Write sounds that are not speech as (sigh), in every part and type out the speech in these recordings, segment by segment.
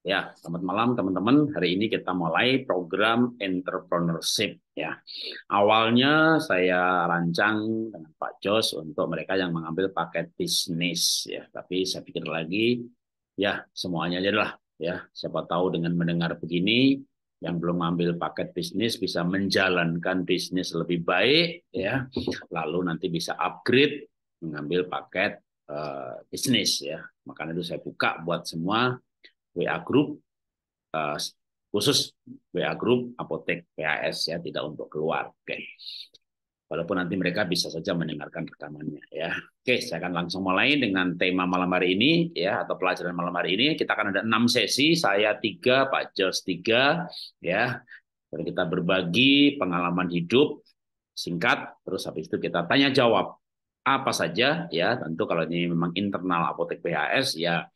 Ya, selamat malam teman-teman. Hari ini kita mulai program entrepreneurship ya. Awalnya saya rancang dengan Pak Jos untuk mereka yang mengambil paket bisnis ya, tapi saya pikir lagi ya semuanya aja lah ya. Siapa tahu dengan mendengar begini yang belum mengambil paket bisnis bisa menjalankan bisnis lebih baik ya. Lalu nanti bisa upgrade mengambil paket uh, bisnis ya. Makanya itu saya buka buat semua WA group eh, khusus WA group apotek PAS ya tidak untuk keluar. Oke. Walaupun nanti mereka bisa saja mendengarkan rekamannya ya. Oke, saya akan langsung mulai dengan tema malam hari ini ya atau pelajaran malam hari ini. Kita akan ada enam sesi, saya tiga, Pak Jos tiga ya. Dan kita berbagi pengalaman hidup singkat terus habis itu kita tanya jawab apa saja ya tentu kalau ini memang internal apotek PHS ya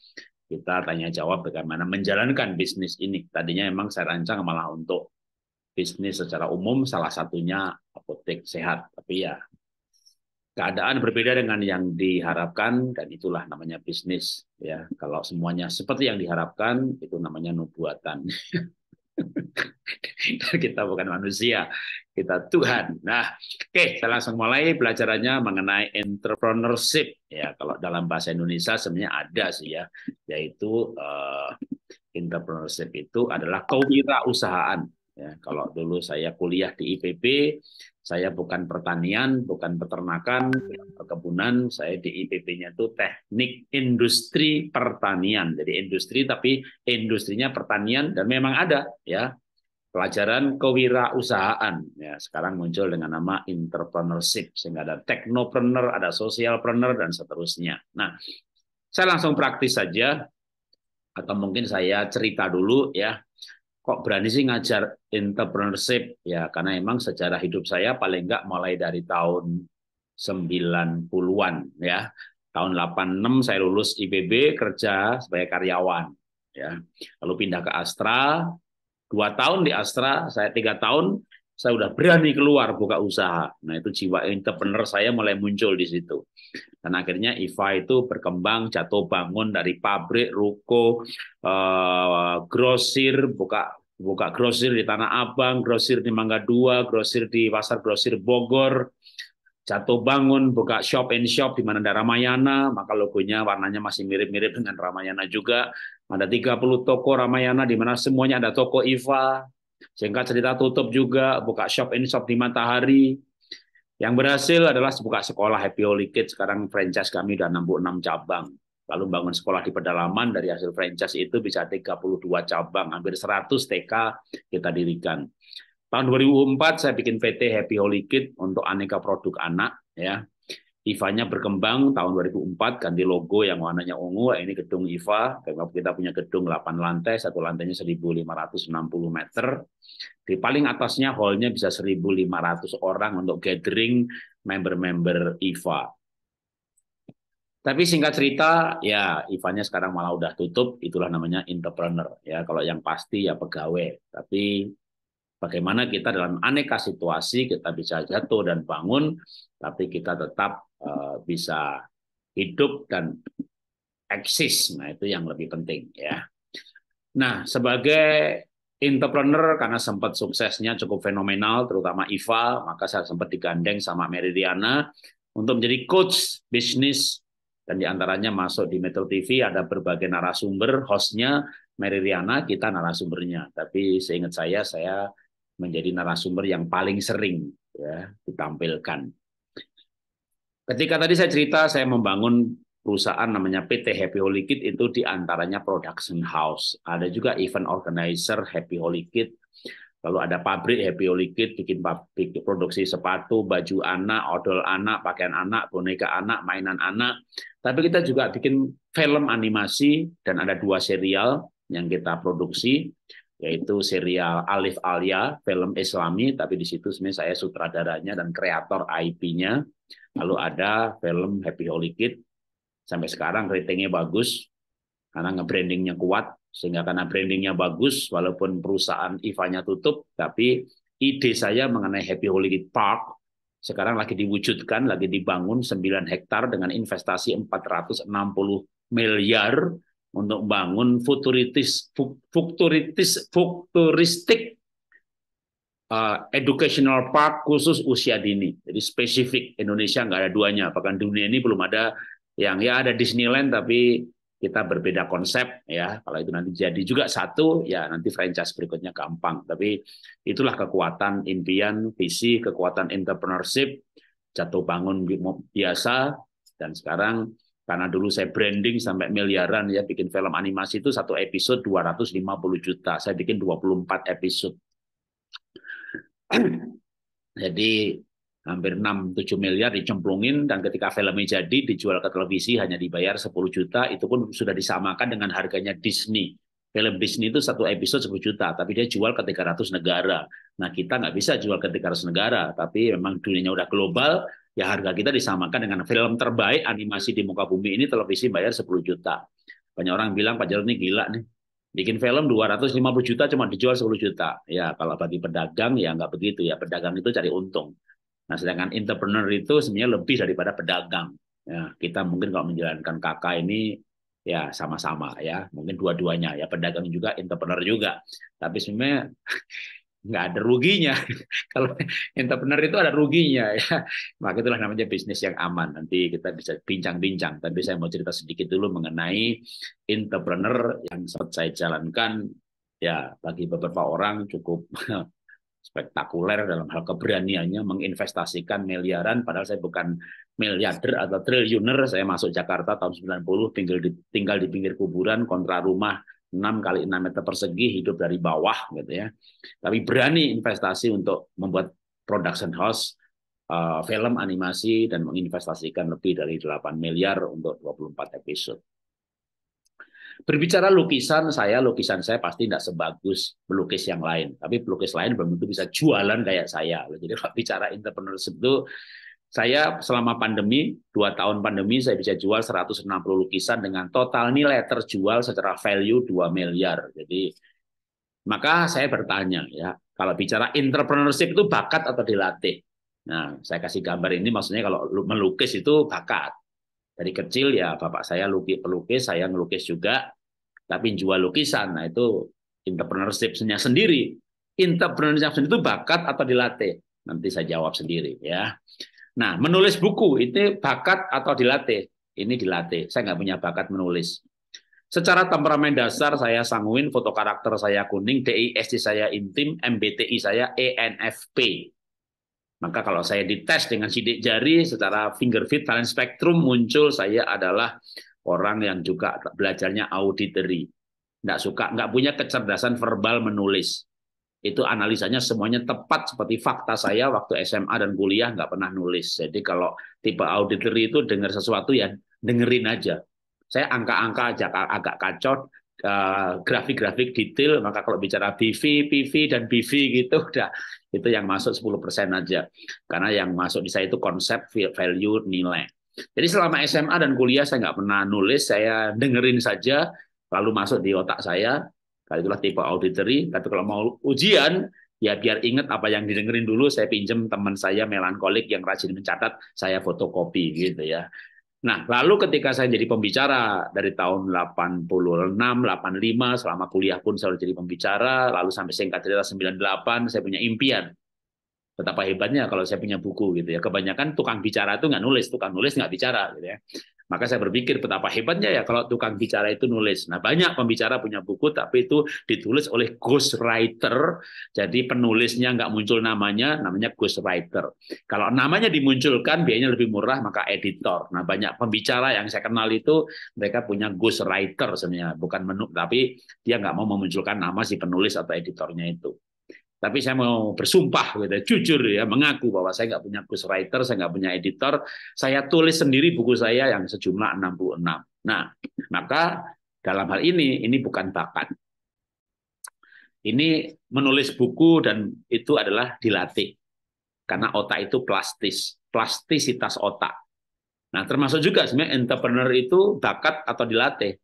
kita tanya jawab bagaimana menjalankan bisnis ini. Tadinya memang saya rancang malah untuk bisnis secara umum salah satunya apotek sehat, tapi ya keadaan berbeda dengan yang diharapkan dan itulah namanya bisnis ya. Kalau semuanya seperti yang diharapkan itu namanya nubuatan. (laughs) kita bukan manusia, kita Tuhan. Nah, oke, okay, kita langsung mulai pelajarannya mengenai entrepreneurship ya. Kalau dalam bahasa Indonesia sebenarnya ada sih ya, yaitu uh, entrepreneurship itu adalah kewirausahaan. Ya, kalau dulu saya kuliah di IPB, saya bukan pertanian, bukan peternakan, kebunan. perkebunan, saya di IPB-nya itu teknik industri pertanian. Jadi industri tapi industrinya pertanian dan memang ada ya pelajaran kewirausahaan ya sekarang muncul dengan nama entrepreneurship sehingga ada teknopreneur ada socialpreneur dan seterusnya. Nah, saya langsung praktis saja atau mungkin saya cerita dulu ya. Kok berani sih ngajar entrepreneurship? Ya, karena emang sejarah hidup saya paling nggak mulai dari tahun 90-an ya. Tahun 86 saya lulus IPB kerja sebagai karyawan ya. Lalu pindah ke Astra, dua tahun di Astra, saya tiga tahun, saya sudah berani keluar buka usaha. Nah itu jiwa entrepreneur saya mulai muncul di situ. Dan akhirnya IFA itu berkembang, jatuh bangun dari pabrik, ruko, eh, grosir, buka buka grosir di Tanah Abang, grosir di Mangga Dua, grosir di Pasar Grosir Bogor, jatuh bangun buka shop and shop di mana ada Ramayana maka logonya warnanya masih mirip-mirip dengan Ramayana juga ada 30 toko Ramayana di mana semuanya ada toko Iva. Sehingga cerita tutup juga, buka shop ini shop di Matahari. Yang berhasil adalah buka sekolah Happy Holy Kids. Sekarang franchise kami udah 66 cabang. Lalu bangun sekolah di pedalaman dari hasil franchise itu bisa 32 cabang, hampir 100 TK kita dirikan. Tahun 2004 saya bikin PT Happy Holy Kid untuk aneka produk anak ya. IFA-nya berkembang tahun 2004 ganti logo yang warnanya ungu. Ini gedung IFA. Kita punya gedung 8 lantai, satu lantainya 1560 meter. Di paling atasnya hall-nya bisa 1500 orang untuk gathering member-member IFA. Tapi singkat cerita, ya IFA-nya sekarang malah udah tutup, itulah namanya entrepreneur. Ya, kalau yang pasti ya pegawai. Tapi bagaimana kita dalam aneka situasi kita bisa jatuh dan bangun, tapi kita tetap Eh, bisa hidup dan eksis. Nah, itu yang lebih penting ya. Nah, sebagai entrepreneur karena sempat suksesnya cukup fenomenal terutama Iva, maka saya sempat digandeng sama Meridiana untuk menjadi coach bisnis dan diantaranya masuk di Metro TV ada berbagai narasumber hostnya Meridiana kita narasumbernya tapi seingat saya saya menjadi narasumber yang paling sering ya ditampilkan Ketika tadi saya cerita saya membangun perusahaan namanya PT Happy Holy Kid itu diantaranya production house. Ada juga event organizer Happy Holy Kid. Lalu ada pabrik Happy Holy Kid bikin pabrik produksi sepatu, baju anak, odol anak, pakaian anak, boneka anak, mainan anak. Tapi kita juga bikin film animasi dan ada dua serial yang kita produksi yaitu serial Alif Alia, film Islami, tapi di situ sebenarnya saya sutradaranya dan kreator IP-nya. Lalu ada film Happy Holy Kid, sampai sekarang ratingnya bagus, karena nge-brandingnya kuat, sehingga karena brandingnya bagus, walaupun perusahaan iva nya tutup, tapi ide saya mengenai Happy Holy Kid Park, sekarang lagi diwujudkan, lagi dibangun 9 hektar dengan investasi 460 miliar untuk bangun futuritis futuritis futuristik uh, educational park khusus usia dini. Jadi spesifik Indonesia nggak ada duanya. Bahkan dunia ini belum ada yang ya ada Disneyland tapi kita berbeda konsep ya. Kalau itu nanti jadi juga satu ya nanti franchise berikutnya gampang. Tapi itulah kekuatan impian, visi, kekuatan entrepreneurship, jatuh bangun biasa dan sekarang karena dulu saya branding sampai miliaran ya bikin film animasi itu satu episode 250 juta. Saya bikin 24 episode. (clears throat) Jadi hampir 6-7 miliar dicemplungin dan ketika filmnya jadi dijual ke televisi hanya dibayar 10 juta itu pun sudah disamakan dengan harganya Disney. Film Disney itu satu episode 10 juta tapi dia jual ke 300 negara. Nah kita nggak bisa jual ke 300 negara tapi memang dunianya udah global ya harga kita disamakan dengan film terbaik animasi di muka bumi ini televisi bayar 10 juta. Banyak orang bilang Pak Jarod ini gila nih. Bikin film 250 juta cuma dijual 10 juta. Ya kalau bagi pedagang ya nggak begitu ya. Pedagang itu cari untung. Nah sedangkan entrepreneur itu sebenarnya lebih daripada pedagang. Ya, kita mungkin kalau menjalankan kakak ini ya sama-sama ya mungkin dua-duanya ya pedagang juga entrepreneur juga tapi sebenarnya nggak ada ruginya. (laughs) Kalau entrepreneur itu ada ruginya (laughs) ya. Maka itulah namanya bisnis yang aman. Nanti kita bisa bincang-bincang. Tapi saya mau cerita sedikit dulu mengenai entrepreneur yang saat saya jalankan ya bagi beberapa orang cukup (laughs) spektakuler dalam hal keberaniannya menginvestasikan miliaran padahal saya bukan miliarder atau triliuner saya masuk Jakarta tahun 90 tinggal di, tinggal di pinggir kuburan kontra rumah 6 kali 6 meter persegi hidup dari bawah gitu ya. Tapi berani investasi untuk membuat production house uh, film animasi dan menginvestasikan lebih dari 8 miliar untuk 24 episode. Berbicara lukisan saya, lukisan saya pasti tidak sebagus pelukis yang lain. Tapi pelukis lain belum tentu bisa jualan kayak saya. Jadi kalau bicara entrepreneurship itu saya selama pandemi, dua tahun pandemi, saya bisa jual 160 lukisan dengan total nilai terjual secara value 2 miliar. Jadi, maka saya bertanya ya, kalau bicara entrepreneurship itu bakat atau dilatih? Nah, saya kasih gambar ini maksudnya kalau melukis itu bakat. Dari kecil ya bapak saya lukis pelukis, saya ngelukis juga, tapi jual lukisan. Nah, itu entrepreneurshipnya sendiri. Entrepreneurship sendiri itu bakat atau dilatih? Nanti saya jawab sendiri ya. Nah, menulis buku itu bakat atau dilatih? Ini dilatih. Saya nggak punya bakat menulis. Secara temperamen dasar saya sanguin, foto karakter saya kuning, DISC saya intim, MBTI saya ENFP. Maka kalau saya dites dengan sidik jari secara finger fit talent spectrum muncul saya adalah orang yang juga belajarnya auditory. Nggak suka, nggak punya kecerdasan verbal menulis itu analisanya semuanya tepat seperti fakta saya waktu SMA dan kuliah nggak pernah nulis. Jadi kalau tipe auditor itu dengar sesuatu ya dengerin aja. Saya angka-angka aja agak kacau, eh, grafik-grafik detail, maka kalau bicara BV, PV, dan BV gitu (laughs) udah itu yang masuk 10% aja. Karena yang masuk di saya itu konsep, value, nilai. Jadi selama SMA dan kuliah saya nggak pernah nulis, saya dengerin saja, lalu masuk di otak saya, kalau itulah tipe auditory, tapi kalau mau ujian, ya biar ingat apa yang didengerin dulu, saya pinjam teman saya melankolik yang rajin mencatat, saya fotokopi gitu ya. Nah, lalu ketika saya jadi pembicara dari tahun 86, 85, selama kuliah pun saya jadi pembicara, lalu sampai singkat cerita 98, saya punya impian. Betapa hebatnya kalau saya punya buku gitu ya. Kebanyakan tukang bicara itu nggak nulis, tukang nulis nggak bicara gitu ya. Maka saya berpikir betapa hebatnya ya kalau tukang bicara itu nulis. Nah banyak pembicara punya buku tapi itu ditulis oleh ghost writer. Jadi penulisnya nggak muncul namanya, namanya ghost writer. Kalau namanya dimunculkan biayanya lebih murah maka editor. Nah banyak pembicara yang saya kenal itu mereka punya ghost writer sebenarnya bukan menu tapi dia nggak mau memunculkan nama si penulis atau editornya itu. Tapi saya mau bersumpah, gitu, jujur ya, mengaku bahwa saya nggak punya ghost writer, saya nggak punya editor, saya tulis sendiri buku saya yang sejumlah 66. Nah, maka dalam hal ini, ini bukan bakat. Ini menulis buku dan itu adalah dilatih. Karena otak itu plastis, plastisitas otak. Nah, termasuk juga sebenarnya entrepreneur itu bakat atau dilatih.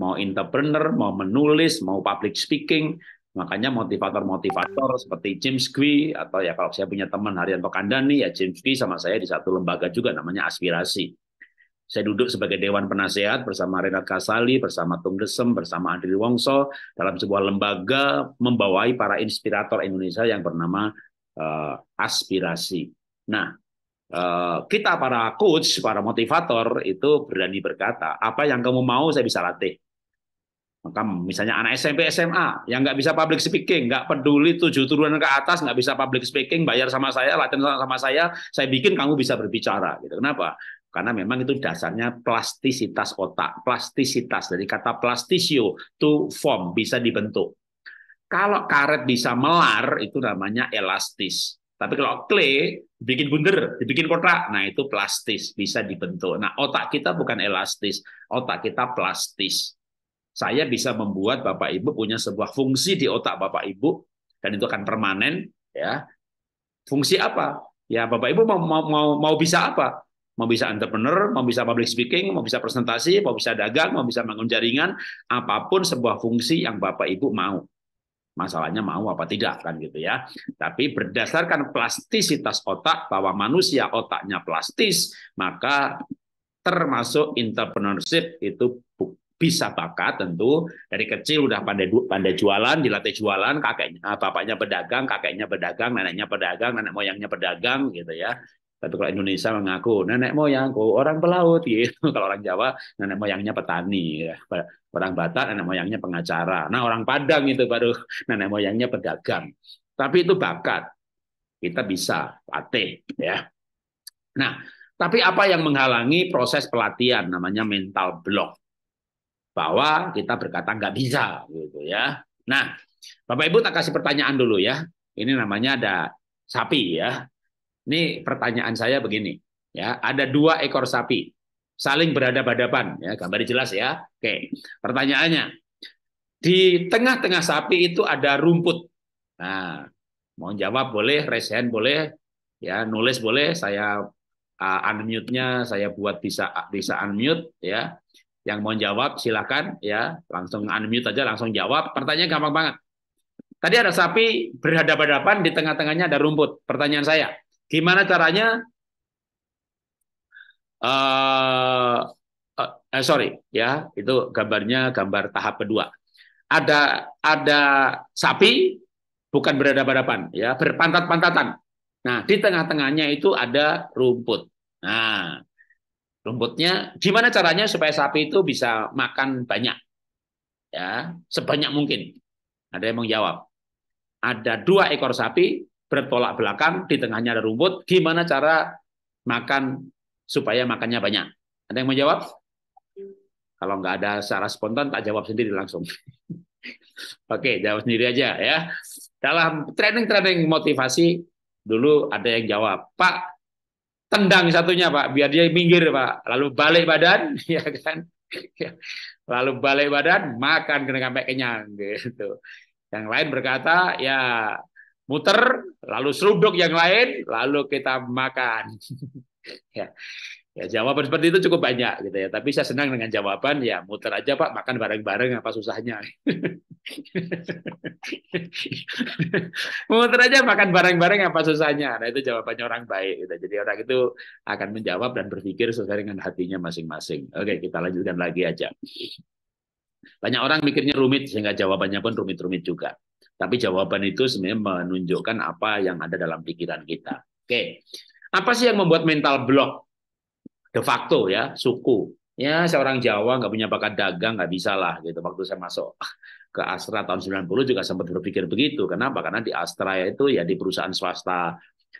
Mau entrepreneur, mau menulis, mau public speaking, Makanya motivator-motivator seperti James Kwi atau ya kalau saya punya teman harian Kandani ya James Kwi sama saya di satu lembaga juga namanya Aspirasi. Saya duduk sebagai dewan penasehat bersama Renat Kasali, bersama Tung Desem, bersama Andri Wongso dalam sebuah lembaga membawai para inspirator Indonesia yang bernama uh, Aspirasi. Nah, uh, kita para coach, para motivator itu berani berkata, apa yang kamu mau saya bisa latih. Maka misalnya anak SMP, SMA yang nggak bisa public speaking, nggak peduli tujuh turunan ke atas, nggak bisa public speaking, bayar sama saya, latihan sama sama saya, saya bikin kamu bisa berbicara. Gitu. Kenapa? Karena memang itu dasarnya plastisitas otak, plastisitas dari kata plastisio to form bisa dibentuk. Kalau karet bisa melar itu namanya elastis. Tapi kalau clay bikin bunder dibikin kotak, nah itu plastis, bisa dibentuk. Nah, otak kita bukan elastis, otak kita plastis saya bisa membuat Bapak Ibu punya sebuah fungsi di otak Bapak Ibu dan itu akan permanen ya. Fungsi apa? Ya Bapak Ibu mau mau mau bisa apa? mau bisa entrepreneur, mau bisa public speaking, mau bisa presentasi, mau bisa dagang, mau bisa bangun jaringan, apapun sebuah fungsi yang Bapak Ibu mau. Masalahnya mau apa tidak kan gitu ya. Tapi berdasarkan plastisitas otak bahwa manusia otaknya plastis, maka termasuk entrepreneurship itu bisa bakat tentu dari kecil udah pandai pandai jualan dilatih jualan kakeknya ah, bapaknya pedagang kakeknya pedagang neneknya pedagang nenek moyangnya pedagang gitu ya tapi kalau Indonesia mengaku nenek moyangku orang pelaut (laughs) gitu kalau orang Jawa nenek moyangnya petani ya. orang Batak nenek moyangnya pengacara nah orang Padang itu baru (laughs) nenek moyangnya pedagang tapi itu bakat kita bisa latih ya nah tapi apa yang menghalangi proses pelatihan namanya mental block bahwa kita berkata nggak bisa gitu ya. Nah, Bapak Ibu tak kasih pertanyaan dulu ya. Ini namanya ada sapi ya. Ini pertanyaan saya begini ya. Ada dua ekor sapi saling berhadapan-hadapan ya. Gambar jelas ya. Oke. Pertanyaannya di tengah-tengah sapi itu ada rumput. Nah, mau jawab boleh, raise boleh, ya nulis boleh. Saya uh, unmute-nya saya buat bisa bisa unmute ya. Yang mau jawab silahkan ya, langsung unmute aja, langsung jawab. Pertanyaan gampang banget. Tadi ada sapi berhadapan-hadapan, di tengah-tengahnya ada rumput. Pertanyaan saya, gimana caranya? Uh, uh, eh, sorry, ya itu gambarnya gambar tahap kedua. Ada ada sapi bukan berhadapan-hadapan, ya berpantat-pantatan. Nah di tengah-tengahnya itu ada rumput. Nah rumputnya gimana caranya supaya sapi itu bisa makan banyak ya sebanyak mungkin ada yang menjawab ada dua ekor sapi bertolak belakang di tengahnya ada rumput gimana cara makan supaya makannya banyak ada yang menjawab kalau nggak ada secara spontan tak jawab sendiri langsung (laughs) oke jawab sendiri aja ya dalam training-training motivasi dulu ada yang jawab pak tendang satunya Pak, biar dia minggir Pak. Lalu balik badan, (laughs) ya kan? Lalu balik badan, makan sampai kenyang gitu. Yang lain berkata, ya muter, lalu seruduk yang lain, lalu kita makan. (laughs) ya. ya, jawaban seperti itu cukup banyak gitu ya. Tapi saya senang dengan jawaban, ya muter aja Pak, makan bareng-bareng apa susahnya. (laughs) (laughs) Muter aja makan bareng-bareng apa susahnya? Nah itu jawabannya orang baik. Gitu. Jadi orang itu akan menjawab dan berpikir sesuai dengan hatinya masing-masing. Oke kita lanjutkan lagi aja. Banyak orang mikirnya rumit sehingga jawabannya pun rumit-rumit juga. Tapi jawaban itu sebenarnya menunjukkan apa yang ada dalam pikiran kita. Oke, apa sih yang membuat mental block? De facto ya, suku. Ya, seorang Jawa nggak punya bakat dagang nggak bisa lah gitu. Waktu saya masuk ke Astra tahun 90 juga sempat berpikir begitu. Kenapa? Karena di Astra itu ya di perusahaan swasta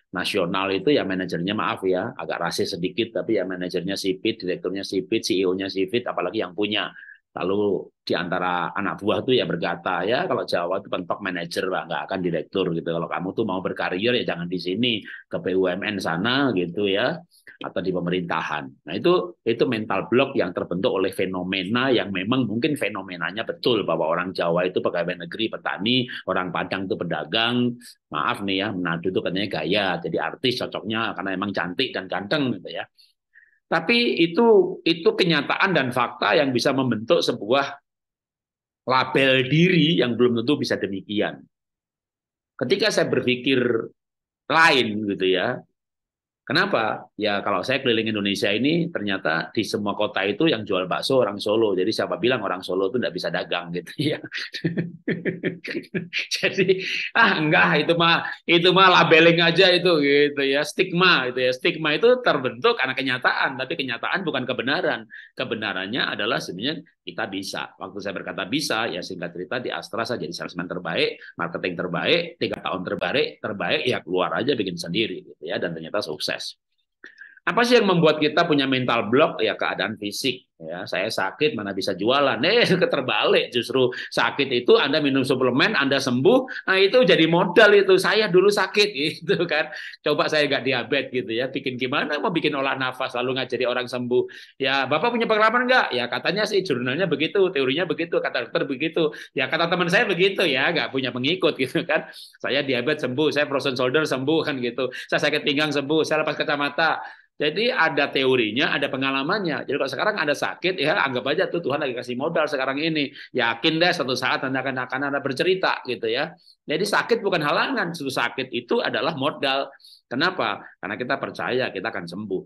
nasional itu ya manajernya maaf ya agak rasis sedikit tapi ya manajernya sipit, direkturnya sipit, CEO-nya sipit, apalagi yang punya Lalu di antara anak buah tuh ya berkata, ya kalau Jawa itu pentok manajer lah, nggak akan direktur gitu. Kalau kamu tuh mau berkarir ya jangan di sini, ke BUMN sana gitu ya, atau di pemerintahan. Nah itu itu mental block yang terbentuk oleh fenomena yang memang mungkin fenomenanya betul bahwa orang Jawa itu pegawai negeri, petani, orang Padang itu pedagang. Maaf nih ya, menadu itu katanya gaya, jadi artis cocoknya karena emang cantik dan ganteng gitu ya. Tapi itu itu kenyataan dan fakta yang bisa membentuk sebuah label diri yang belum tentu bisa demikian. Ketika saya berpikir lain gitu ya, Kenapa? Ya kalau saya keliling Indonesia ini ternyata di semua kota itu yang jual bakso orang Solo. Jadi siapa bilang orang Solo itu tidak bisa dagang gitu ya. (laughs) Jadi ah enggak itu mah itu mah labeling aja itu gitu ya stigma itu ya stigma itu terbentuk karena kenyataan tapi kenyataan bukan kebenaran. Kebenarannya adalah sebenarnya kita bisa. Waktu saya berkata bisa, ya singkat cerita di Astra saja jadi salesman terbaik, marketing terbaik, tiga tahun terbaik, terbaik ya keluar aja bikin sendiri gitu ya dan ternyata sukses. Apa sih yang membuat kita punya mental block? Ya keadaan fisik ya saya sakit mana bisa jualan eh (laughs) keterbalik justru sakit itu anda minum suplemen anda sembuh nah itu jadi modal itu saya dulu sakit (laughs) itu kan coba saya nggak diabetes gitu ya bikin gimana mau bikin olah nafas lalu ngajari orang sembuh ya bapak punya pengalaman nggak ya katanya sih jurnalnya begitu teorinya begitu kata dokter begitu ya kata teman saya begitu ya nggak punya pengikut (laughs) gitu kan saya diabetes sembuh saya frozen shoulder sembuh kan gitu saya sakit pinggang sembuh saya lepas kacamata jadi ada teorinya, ada pengalamannya. Jadi kalau sekarang ada sakit, ya anggap aja tuh Tuhan lagi kasih modal sekarang ini. Yakin deh suatu saat Anda akan akan ada bercerita gitu ya. Jadi sakit bukan halangan, suatu sakit itu adalah modal. Kenapa? Karena kita percaya kita akan sembuh.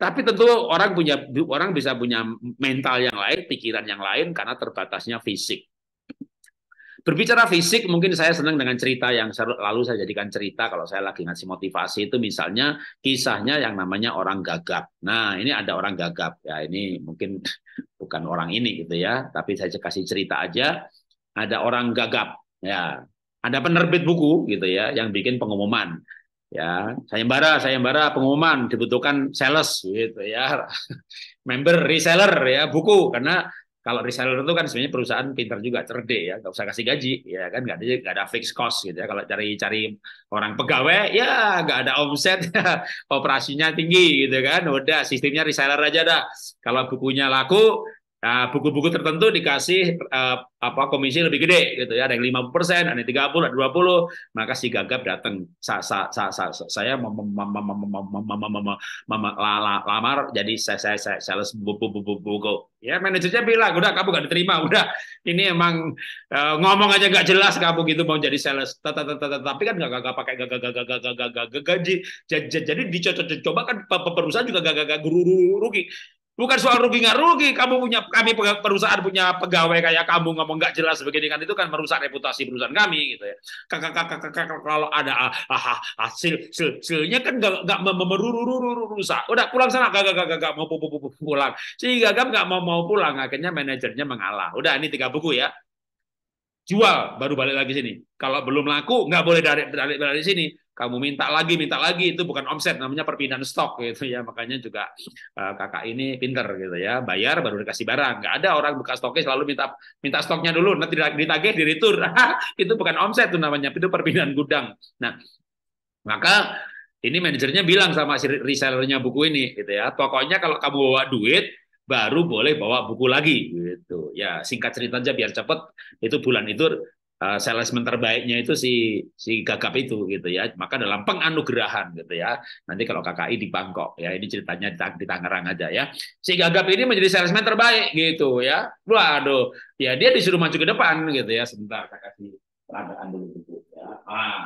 Tapi tentu orang punya orang bisa punya mental yang lain, pikiran yang lain karena terbatasnya fisik. Berbicara fisik, mungkin saya senang dengan cerita yang selalu saya jadikan cerita kalau saya lagi ngasih motivasi itu misalnya kisahnya yang namanya orang gagap. Nah, ini ada orang gagap. Ya, ini mungkin (laughs) bukan orang ini gitu ya, tapi saya kasih cerita aja. Ada orang gagap. Ya, ada penerbit buku gitu ya yang bikin pengumuman. Ya, sayembara, sayembara pengumuman dibutuhkan sales gitu ya. (laughs) Member reseller ya buku karena kalau reseller itu kan sebenarnya perusahaan pintar juga cerdik ya nggak usah kasih gaji ya kan nggak ada nggak ada fixed cost gitu ya kalau cari cari orang pegawai ya nggak ada omset (laughs) operasinya tinggi gitu kan udah sistemnya reseller aja dah kalau bukunya laku buku buku-buku tertentu dikasih uh, apa komisi lebih gede gitu ya, ada yang 50%, ada yang 30, ada 20, maka si gagap datang. Sa, sa, sa, sa, sa, saya lamar jadi saya saya saya sales buku. Ya manajernya bilang, "Udah kamu gak diterima, udah. Ini emang uh, ngomong aja gak jelas kamu gitu mau jadi sales." Tapi kan gak gak pakai gak gaji. Jadi dicoba kan perusahaan juga gak gak rugi. Bukan soal rugi nggak rugi, kamu punya kami perusahaan punya pegawai kayak kamu ngomong nggak jelas begini kan itu kan merusak reputasi perusahaan kami gitu ya. Kalau ada hasil ah, ah, ah, hasilnya kan nggak merusak. Udah pulang sana gak gak gak mau pulang. Si gagam nggak mau mau pulang akhirnya manajernya mengalah. Udah ini tiga buku ya jual baru balik lagi sini. Kalau belum laku nggak boleh dari dari sini kamu minta lagi minta lagi itu bukan omset namanya perpindahan stok gitu ya makanya juga eh, kakak ini pinter gitu ya bayar baru dikasih barang nggak ada orang buka stoknya selalu minta minta stoknya dulu nanti ditagih di retur (laughs) itu bukan omset tuh namanya itu perpindahan gudang nah maka ini manajernya bilang sama si resellernya buku ini gitu ya pokoknya kalau kamu bawa duit baru boleh bawa buku lagi gitu ya singkat cerita aja biar cepet itu bulan itu Eh, salesman terbaiknya itu si si gagap itu gitu ya. Maka dalam penganugerahan gitu ya. Nanti kalau KKI di Bangkok ya ini ceritanya di, di Tangerang aja ya. Si gagap ini menjadi salesman terbaik gitu ya. Waduh, ya dia disuruh maju ke depan gitu ya. Sebentar saya kasih peradaan dulu gitu ya. Ah.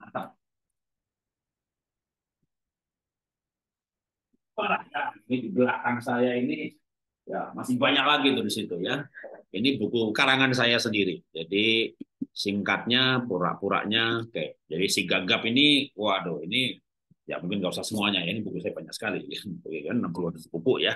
Mantap. Ya. Ini di belakang saya ini Ya, masih banyak lagi tuh di situ ya. Ini buku karangan saya sendiri. Jadi singkatnya, pura-puranya, oke. Jadi si gagap ini, waduh, ini ya mungkin nggak usah semuanya ya. Ini buku saya banyak sekali, ya. (laughs) 60 kan, buku ya.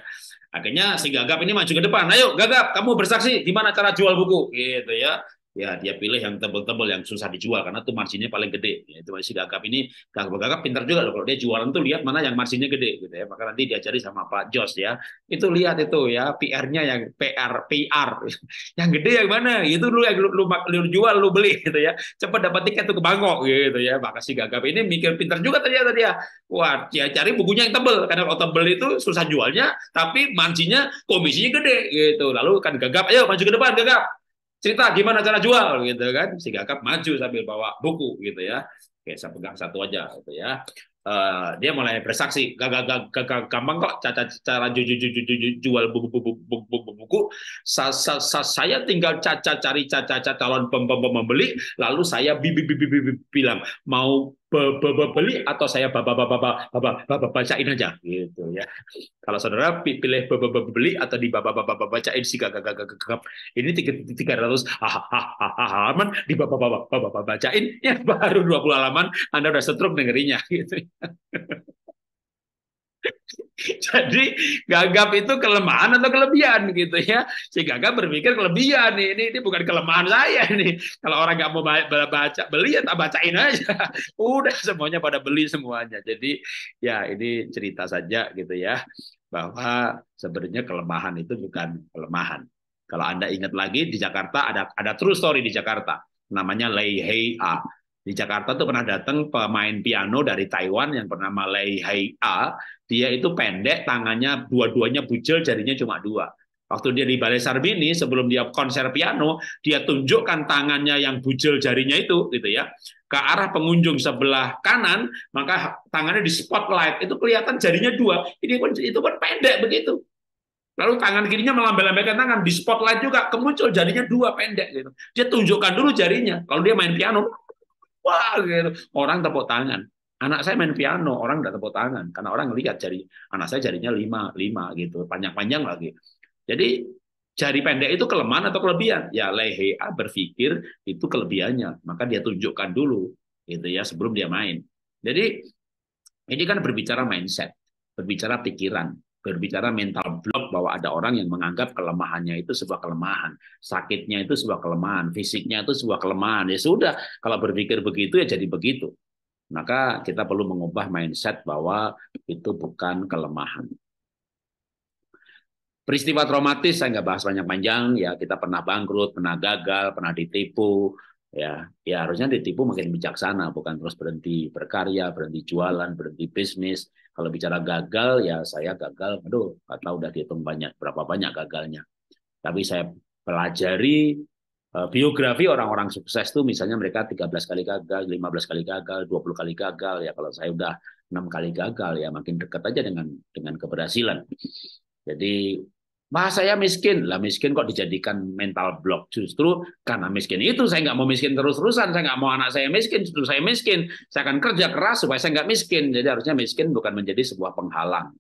Akhirnya si gagap ini maju ke depan. Ayo gagap, kamu bersaksi di mana cara jual buku, gitu ya ya dia pilih yang tebel-tebel yang susah dijual karena tuh marginnya paling gede ya, itu masih gagap ini gagap gagap pintar juga loh kalau dia jualan tuh lihat mana yang marginnya gede gitu ya maka nanti diajari sama Pak Jos ya itu lihat itu ya PR-nya yang PR PR (laughs) yang gede yang mana itu lu yang lu, lu, lu jual lu beli gitu ya cepat dapat tiket tuh ke Bangkok gitu ya maka si gagap ini mikir pintar juga ternyata dia wah dia cari bukunya yang tebel karena kalau tebel itu susah jualnya tapi marginnya komisinya gede gitu lalu kan gagap ayo maju ke depan gagap cerita gimana cara jual gitu kan si gagap maju sambil bawa buku gitu ya Oke, saya pegang satu aja gitu ya uh, dia mulai bersaksi gagap gampang kok cara cara jual buku buku buku, buku. Sa, sa, sa, saya tinggal caca cari caca calon pembeli lalu saya bibi bibi bibi bilang mau beli atau saya bapak bapak bapak bapak bapak bacain aja gitu ya kalau saudara pilih bapak beli atau di bapak bapak bapak bacain si gak gagap ini tiga tiga ratus halaman di bapak bapak bapak bacain ya baru dua puluh halaman anda udah setruk dengerinya gitu (laughs) Jadi gagap itu kelemahan atau kelebihan gitu ya. Si gagap berpikir kelebihan nih, ini ini bukan kelemahan saya nih. Kalau orang nggak mau baca beli ya tak bacain aja. (laughs) Udah semuanya pada beli semuanya. Jadi ya ini cerita saja gitu ya bahwa sebenarnya kelemahan itu bukan kelemahan. Kalau Anda ingat lagi di Jakarta ada ada true story di Jakarta namanya Lei A di Jakarta tuh pernah datang pemain piano dari Taiwan yang bernama Lei Hai A. Dia itu pendek, tangannya dua-duanya bujel, jarinya cuma dua. Waktu dia di Balai Sarbini, sebelum dia konser piano, dia tunjukkan tangannya yang bujel jarinya itu, gitu ya, ke arah pengunjung sebelah kanan, maka tangannya di spotlight, itu kelihatan jarinya dua. Ini pun itu pun pendek begitu. Lalu tangan kirinya melambai-lambaikan tangan di spotlight juga, kemuncul jarinya dua pendek gitu. Dia tunjukkan dulu jarinya. Kalau dia main piano, wah gitu. orang tepuk tangan anak saya main piano orang nggak tepuk tangan karena orang lihat jari anak saya jarinya lima lima gitu panjang-panjang lagi gitu. jadi jari pendek itu kelemahan atau kelebihan ya lehea ah, berpikir itu kelebihannya maka dia tunjukkan dulu gitu ya sebelum dia main jadi ini kan berbicara mindset berbicara pikiran berbicara mental block bahwa ada orang yang menganggap kelemahannya itu sebuah kelemahan, sakitnya itu sebuah kelemahan, fisiknya itu sebuah kelemahan. Ya sudah, kalau berpikir begitu ya jadi begitu. Maka kita perlu mengubah mindset bahwa itu bukan kelemahan. Peristiwa traumatis saya nggak bahas banyak panjang ya kita pernah bangkrut, pernah gagal, pernah ditipu, ya ya harusnya ditipu makin bijaksana bukan terus berhenti berkarya berhenti jualan berhenti bisnis kalau bicara gagal, ya saya gagal, aduh, kata udah dihitung banyak, berapa banyak gagalnya. Tapi saya pelajari eh, biografi orang-orang sukses tuh misalnya mereka 13 kali gagal, 15 kali gagal, 20 kali gagal, ya kalau saya udah enam kali gagal, ya makin dekat aja dengan dengan keberhasilan. Jadi Mas saya miskin. Lah miskin kok dijadikan mental block. Justru karena miskin itu saya nggak mau miskin terus-terusan. Saya nggak mau anak saya miskin. Justru saya miskin. Saya akan kerja keras supaya saya nggak miskin. Jadi harusnya miskin bukan menjadi sebuah penghalang.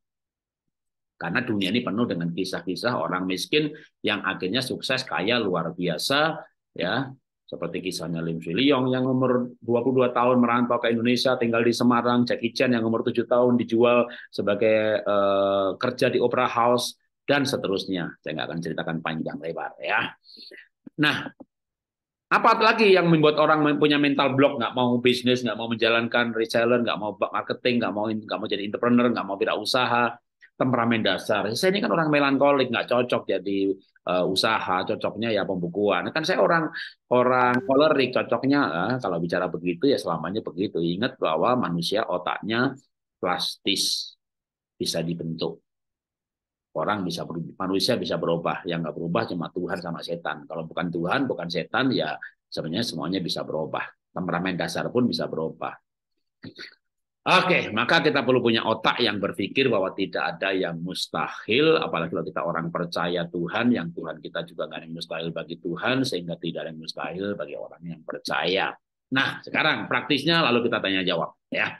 Karena dunia ini penuh dengan kisah-kisah orang miskin yang akhirnya sukses kaya luar biasa. ya seperti kisahnya Lim Siliong yang umur 22 tahun merantau ke Indonesia, tinggal di Semarang, Jackie Chan yang umur 7 tahun dijual sebagai uh, kerja di Opera House, dan seterusnya. Saya nggak akan ceritakan panjang lebar ya. Nah, apa lagi yang membuat orang punya mental block, nggak mau bisnis, nggak mau menjalankan reseller, nggak mau marketing, nggak mau nggak mau jadi entrepreneur, nggak mau tidak usaha, temperamen dasar. Saya ini kan orang melankolik, nggak cocok jadi uh, usaha, cocoknya ya pembukuan. Kan saya orang orang kolerik, cocoknya uh, kalau bicara begitu ya selamanya begitu. Ingat bahwa manusia otaknya plastis, bisa dibentuk orang bisa berubah, manusia bisa berubah yang nggak berubah cuma Tuhan sama setan kalau bukan Tuhan bukan setan ya sebenarnya semuanya bisa berubah temperamen dasar pun bisa berubah Oke, okay, maka kita perlu punya otak yang berpikir bahwa tidak ada yang mustahil, apalagi kalau kita orang percaya Tuhan, yang Tuhan kita juga nggak ada yang mustahil bagi Tuhan, sehingga tidak ada yang mustahil bagi orang yang percaya. Nah, sekarang praktisnya lalu kita tanya jawab, ya.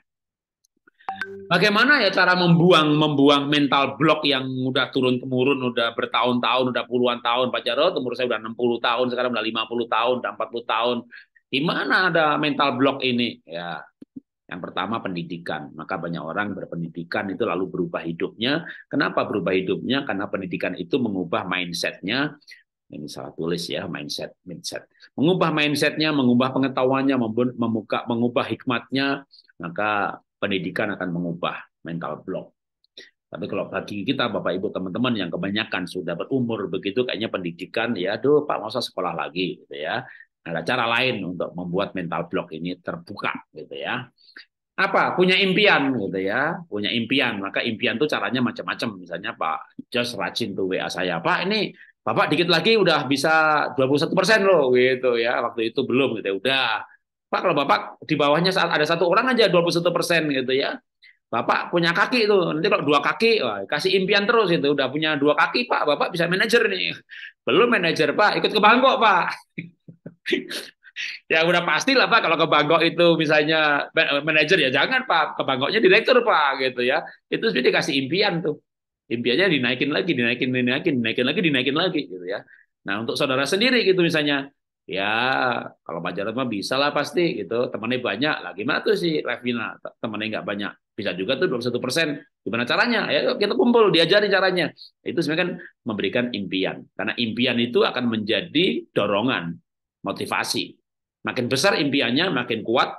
Bagaimana ya cara membuang membuang mental block yang udah turun temurun, udah bertahun-tahun, udah puluhan tahun Pak Jarod, umur saya udah 60 tahun, sekarang udah 50 tahun, udah 40 tahun. Gimana ada mental block ini? Ya, yang pertama pendidikan. Maka banyak orang berpendidikan itu lalu berubah hidupnya. Kenapa berubah hidupnya? Karena pendidikan itu mengubah mindsetnya. Ini salah tulis ya, mindset, mindset. Mengubah mindsetnya, mengubah pengetahuannya, membuka, mengubah hikmatnya. Maka pendidikan akan mengubah mental block. Tapi kalau bagi kita Bapak Ibu teman-teman yang kebanyakan sudah berumur begitu kayaknya pendidikan ya aduh Pak masa sekolah lagi gitu ya. Ada cara lain untuk membuat mental block ini terbuka gitu ya. Apa? Punya impian gitu ya. Punya impian. Maka impian tuh caranya macam-macam. Misalnya Pak Jos rajin tuh WA saya. Pak ini Bapak dikit lagi udah bisa 21% loh gitu ya. Waktu itu belum gitu ya. Udah Pak kalau Bapak di bawahnya saat ada satu orang aja 21 persen gitu ya. Bapak punya kaki itu, nanti kalau dua kaki, wah, kasih impian terus itu, udah punya dua kaki Pak, Bapak bisa manajer nih. Belum manajer Pak, ikut ke Bangkok Pak. (laughs) ya udah pasti lah Pak, kalau ke Bangkok itu misalnya manajer ya jangan Pak, ke Bangkoknya direktur Pak gitu ya. Itu sudah kasih impian tuh. Impiannya dinaikin lagi, dinaikin, dinaikin, dinaikin lagi, dinaikin lagi gitu ya. Nah untuk saudara sendiri gitu misalnya, ya kalau pacaran mah bisa lah pasti gitu temannya banyak lah gimana tuh si Revina temannya nggak banyak bisa juga tuh 21 persen gimana caranya ya kita kumpul diajari caranya itu sebenarnya kan memberikan impian karena impian itu akan menjadi dorongan motivasi makin besar impiannya makin kuat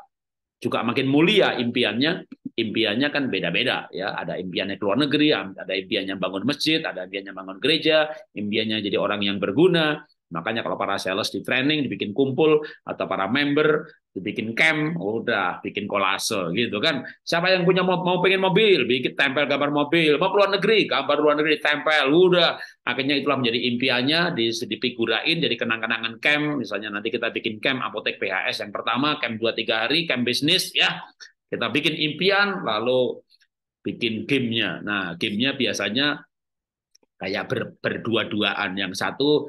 juga makin mulia impiannya impiannya kan beda-beda ya ada impiannya keluar negeri ada impiannya bangun masjid ada impiannya bangun gereja impiannya jadi orang yang berguna Makanya kalau para sales di training dibikin kumpul atau para member dibikin camp, udah bikin kolase gitu kan. Siapa yang punya mau, mau pengen mobil, bikin tempel gambar mobil. Mau keluar negeri, gambar luar negeri tempel, udah. Akhirnya itulah menjadi impiannya di dipikurain jadi kenang-kenangan camp. Misalnya nanti kita bikin camp apotek PHS yang pertama, camp 2 3 hari, camp bisnis ya. Kita bikin impian lalu bikin gamenya. Nah, gamenya biasanya kayak ber, berdua-duaan. Yang satu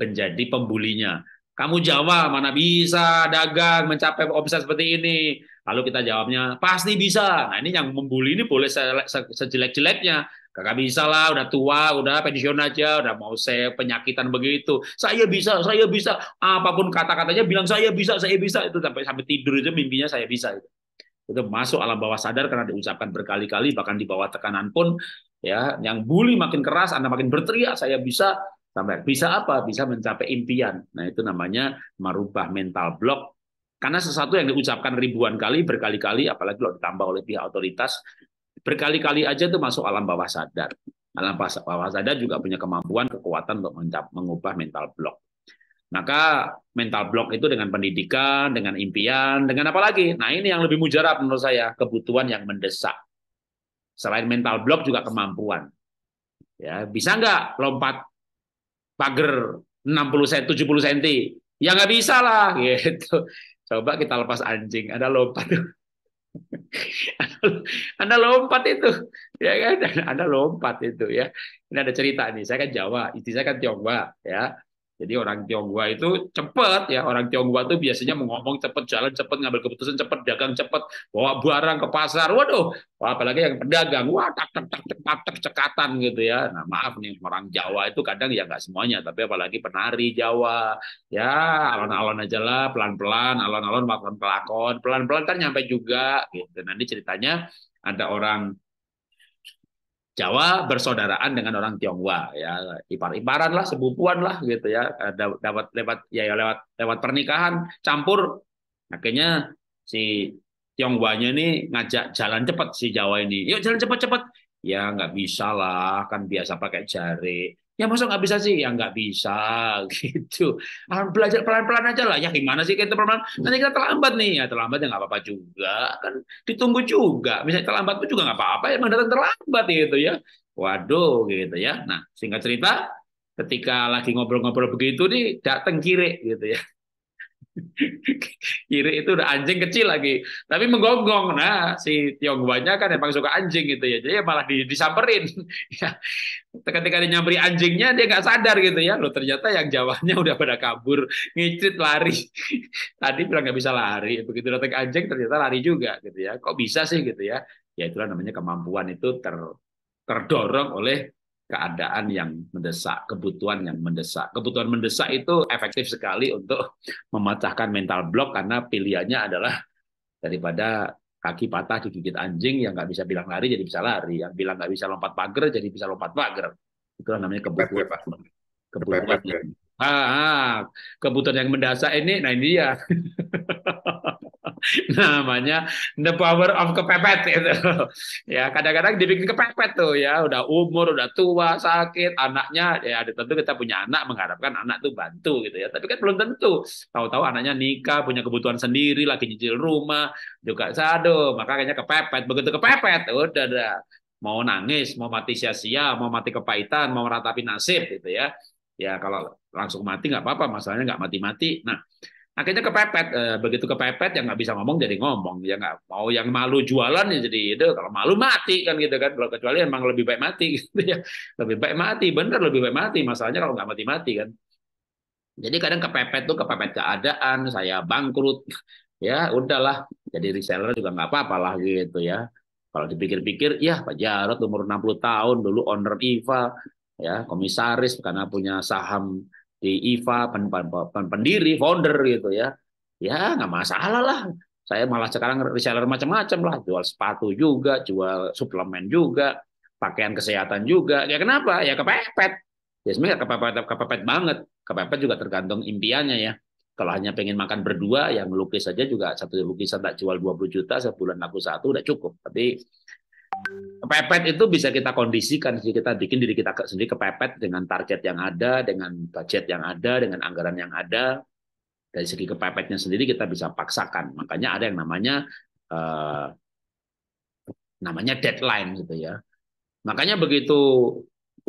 menjadi pembulinya. Kamu Jawa mana bisa dagang mencapai omset seperti ini? Lalu kita jawabnya pasti bisa. Nah ini yang membuli ini boleh sejelek-jeleknya. Kakak bisa lah, udah tua, udah pensiun aja, udah mau saya penyakitan begitu. Saya bisa, saya bisa. Apapun kata-katanya bilang saya bisa, saya bisa. Itu sampai sampai tidur itu mimpinya saya bisa. Itu, itu masuk alam bawah sadar karena diucapkan berkali-kali, bahkan di bawah tekanan pun. ya Yang bully makin keras, Anda makin berteriak, saya bisa. Sampai bisa apa? Bisa mencapai impian. Nah, itu namanya merubah mental block. Karena sesuatu yang diucapkan ribuan kali, berkali-kali, apalagi kalau ditambah oleh pihak otoritas, berkali-kali aja itu masuk alam bawah sadar. Alam bawah sadar juga punya kemampuan, kekuatan untuk mengubah mental block. Maka mental block itu dengan pendidikan, dengan impian, dengan apa lagi? Nah ini yang lebih mujarab menurut saya, kebutuhan yang mendesak. Selain mental block juga kemampuan. Ya, bisa nggak lompat pagar 60 cm, 70 cm. Ya nggak bisa lah (laughs) gitu. Coba kita lepas anjing, ada lompat. Anda (laughs) lompat itu, ya kan? Anda (laughs) lompat itu ya. Ini ada cerita nih. Saya kan Jawa, istri saya kan Tionghoa, ya. Jadi orang Tionghoa itu cepat ya, orang Tionghoa itu biasanya ngomong cepat, jalan cepat, ngambil keputusan cepat, dagang cepat, bawa barang ke pasar. Waduh, apalagi yang pedagang, wah tak tak tak tak tak cekatan gitu ya. Nah, maaf nih orang Jawa itu kadang ya nggak semuanya, tapi apalagi penari Jawa, ya alon-alon aja lah, pelan-pelan, alon-alon makan pelakon, pelan-pelan kan nyampe juga gitu. Nanti ceritanya ada orang Jawa bersaudaraan dengan orang Tionghoa ya ipar-iparan lah sebupuan lah gitu ya eh, dapat lewat ya, ya lewat lewat pernikahan campur akhirnya si Tionghoanya ini ngajak jalan cepat si Jawa ini yuk jalan cepat-cepat ya nggak bisa lah kan biasa pakai jari Ya masa nggak bisa sih? Ya nggak bisa (laughs) gitu. Ah, belajar pelan-pelan aja lah. Ya gimana sih kita pelan-pelan? Nanti kita terlambat nih. Ya terlambat ya nggak apa-apa juga. Kan ditunggu juga. Misalnya terlambat pun juga nggak apa-apa. Ya datang terlambat gitu ya. Waduh gitu ya. Nah singkat cerita ketika lagi ngobrol-ngobrol begitu nih datang kiri gitu ya. (laughs) kiri itu udah anjing kecil lagi tapi menggonggong nah si banyak kan emang suka anjing gitu ya jadi malah di, disamperin ya (laughs) ketika dia nyamperi anjingnya dia nggak sadar gitu ya lo ternyata yang jawabnya udah pada kabur ngicit lari (laughs) tadi bilang nggak bisa lari begitu datang anjing ternyata lari juga gitu ya kok bisa sih gitu ya ya itulah namanya kemampuan itu ter terdorong oleh keadaan yang mendesak, kebutuhan yang mendesak. Kebutuhan mendesak itu efektif sekali untuk memecahkan mental block karena pilihannya adalah daripada kaki patah digigit anjing yang nggak bisa bilang lari jadi bisa lari, yang bilang nggak bisa lompat pagar jadi bisa lompat pagar. Itu namanya kebutuhan. Kebutuhan. Ya. Ah, ah, kebutuhan yang mendasar ini, nah ini ya. (laughs) (laughs) namanya the power of kepepet itu (laughs) ya kadang-kadang dibikin kepepet tuh ya udah umur udah tua sakit anaknya ya tentu kita punya anak mengharapkan anak tuh bantu gitu ya tapi kan belum tentu tahu-tahu anaknya nikah punya kebutuhan sendiri lagi nyicil rumah juga sado maka kayaknya kepepet begitu kepepet udah udah mau nangis mau mati sia-sia mau mati kepahitan mau meratapi nasib gitu ya ya kalau langsung mati nggak apa-apa masalahnya nggak mati-mati nah akhirnya kepepet eh, begitu kepepet yang nggak bisa ngomong jadi ngomong ya nggak mau yang malu jualan ya jadi itu kalau malu mati kan gitu kan kalau kecuali emang lebih baik mati (laughs) gitu ya lebih baik mati bener lebih baik mati masalahnya kalau nggak mati mati kan jadi kadang kepepet tuh kepepet keadaan saya bangkrut (laughs) ya udahlah jadi reseller juga nggak apa-apa lah gitu ya kalau dipikir-pikir ya Pak Jarot umur 60 tahun dulu owner IVA ya komisaris karena punya saham di IFA pen, pen, pen, pendiri founder gitu ya ya nggak masalah lah saya malah sekarang reseller macam-macam lah jual sepatu juga jual suplemen juga pakaian kesehatan juga ya kenapa ya kepepet ya sebenarnya kepepet kepepet banget kepepet juga tergantung impiannya ya kalau hanya pengen makan berdua yang lukis saja juga satu lukisan tak jual 20 juta sebulan aku satu udah cukup tapi kepepet itu bisa kita kondisikan sih kita bikin diri kita sendiri kepepet dengan target yang ada, dengan budget yang ada, dengan anggaran yang ada. Dari segi kepepetnya sendiri kita bisa paksakan. Makanya ada yang namanya eh, namanya deadline gitu ya. Makanya begitu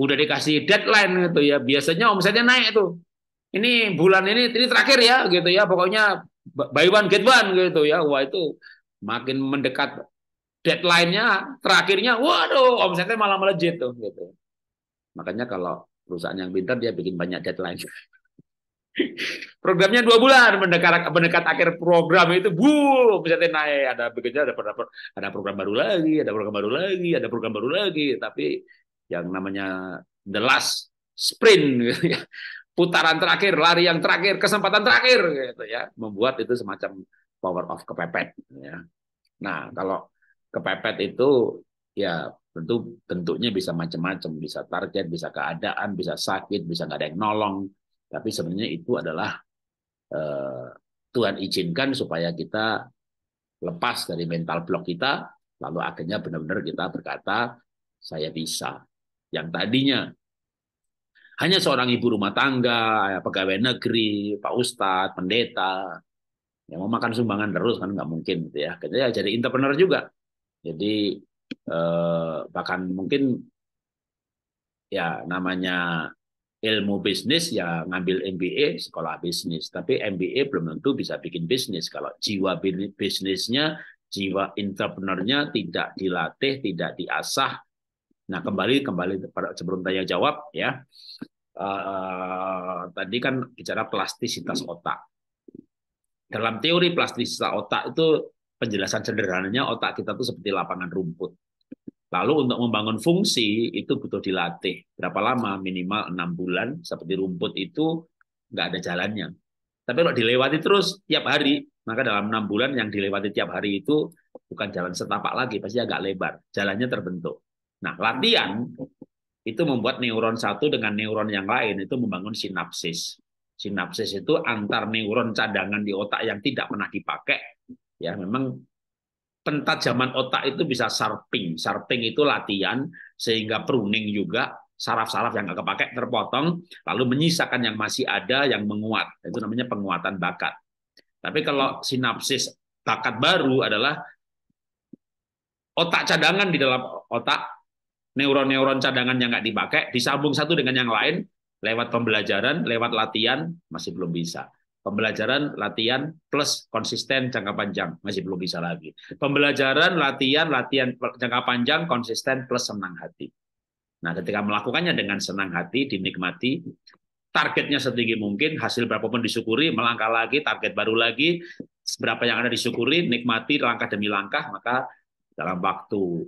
udah dikasih deadline gitu ya, biasanya omsetnya naik itu. Ini bulan ini ini terakhir ya gitu ya, pokoknya buy one get one gitu ya. Wah itu makin mendekat deadline-nya terakhirnya waduh omsetnya malah melejit tuh gitu. Makanya kalau perusahaan yang pintar dia bikin banyak deadline. (laughs) Programnya dua bulan mendekat mendekat akhir program itu bu omsetnya naik ada bekerja ada, ada ada program baru lagi ada program baru lagi ada program baru lagi tapi yang namanya the last sprint gitu ya. putaran terakhir lari yang terakhir kesempatan terakhir gitu ya membuat itu semacam power of kepepet gitu ya nah kalau kepepet itu ya tentu bentuknya bisa macam-macam, bisa target, bisa keadaan, bisa sakit, bisa nggak ada yang nolong. Tapi sebenarnya itu adalah eh, Tuhan izinkan supaya kita lepas dari mental block kita, lalu akhirnya benar-benar kita berkata, saya bisa. Yang tadinya hanya seorang ibu rumah tangga, ya, pegawai negeri, pak ustadz, pendeta, yang mau makan sumbangan terus kan nggak mungkin gitu ya. Jadi jadi entrepreneur juga. Jadi eh, bahkan mungkin ya namanya ilmu bisnis ya ngambil MBA sekolah bisnis tapi MBA belum tentu bisa bikin bisnis kalau jiwa bisnisnya jiwa entrepreneurnya tidak dilatih tidak diasah nah kembali kembali sebelum tanya jawab ya uh, tadi kan bicara plastisitas otak dalam teori plastisitas otak itu penjelasan sederhananya otak kita tuh seperti lapangan rumput. Lalu untuk membangun fungsi itu butuh dilatih. Berapa lama? Minimal enam bulan. Seperti rumput itu nggak ada jalannya. Tapi kalau dilewati terus tiap hari, maka dalam enam bulan yang dilewati tiap hari itu bukan jalan setapak lagi, pasti agak lebar. Jalannya terbentuk. Nah, latihan itu membuat neuron satu dengan neuron yang lain itu membangun sinapsis. Sinapsis itu antar neuron cadangan di otak yang tidak pernah dipakai Ya, memang pentajaman otak itu bisa sarping. Sarping itu latihan sehingga pruning juga saraf-saraf yang nggak kepake terpotong, lalu menyisakan yang masih ada yang menguat. Itu namanya penguatan bakat. Tapi kalau sinapsis bakat baru adalah otak cadangan di dalam otak, neuron-neuron cadangan yang nggak dipakai, disambung satu dengan yang lain, lewat pembelajaran, lewat latihan, masih belum bisa. Pembelajaran, latihan, plus konsisten jangka panjang. Masih belum bisa lagi. Pembelajaran, latihan, latihan jangka panjang, konsisten, plus senang hati. Nah, ketika melakukannya dengan senang hati, dinikmati, targetnya setinggi mungkin, hasil berapapun disyukuri, melangkah lagi, target baru lagi, seberapa yang ada disyukuri, nikmati langkah demi langkah, maka dalam waktu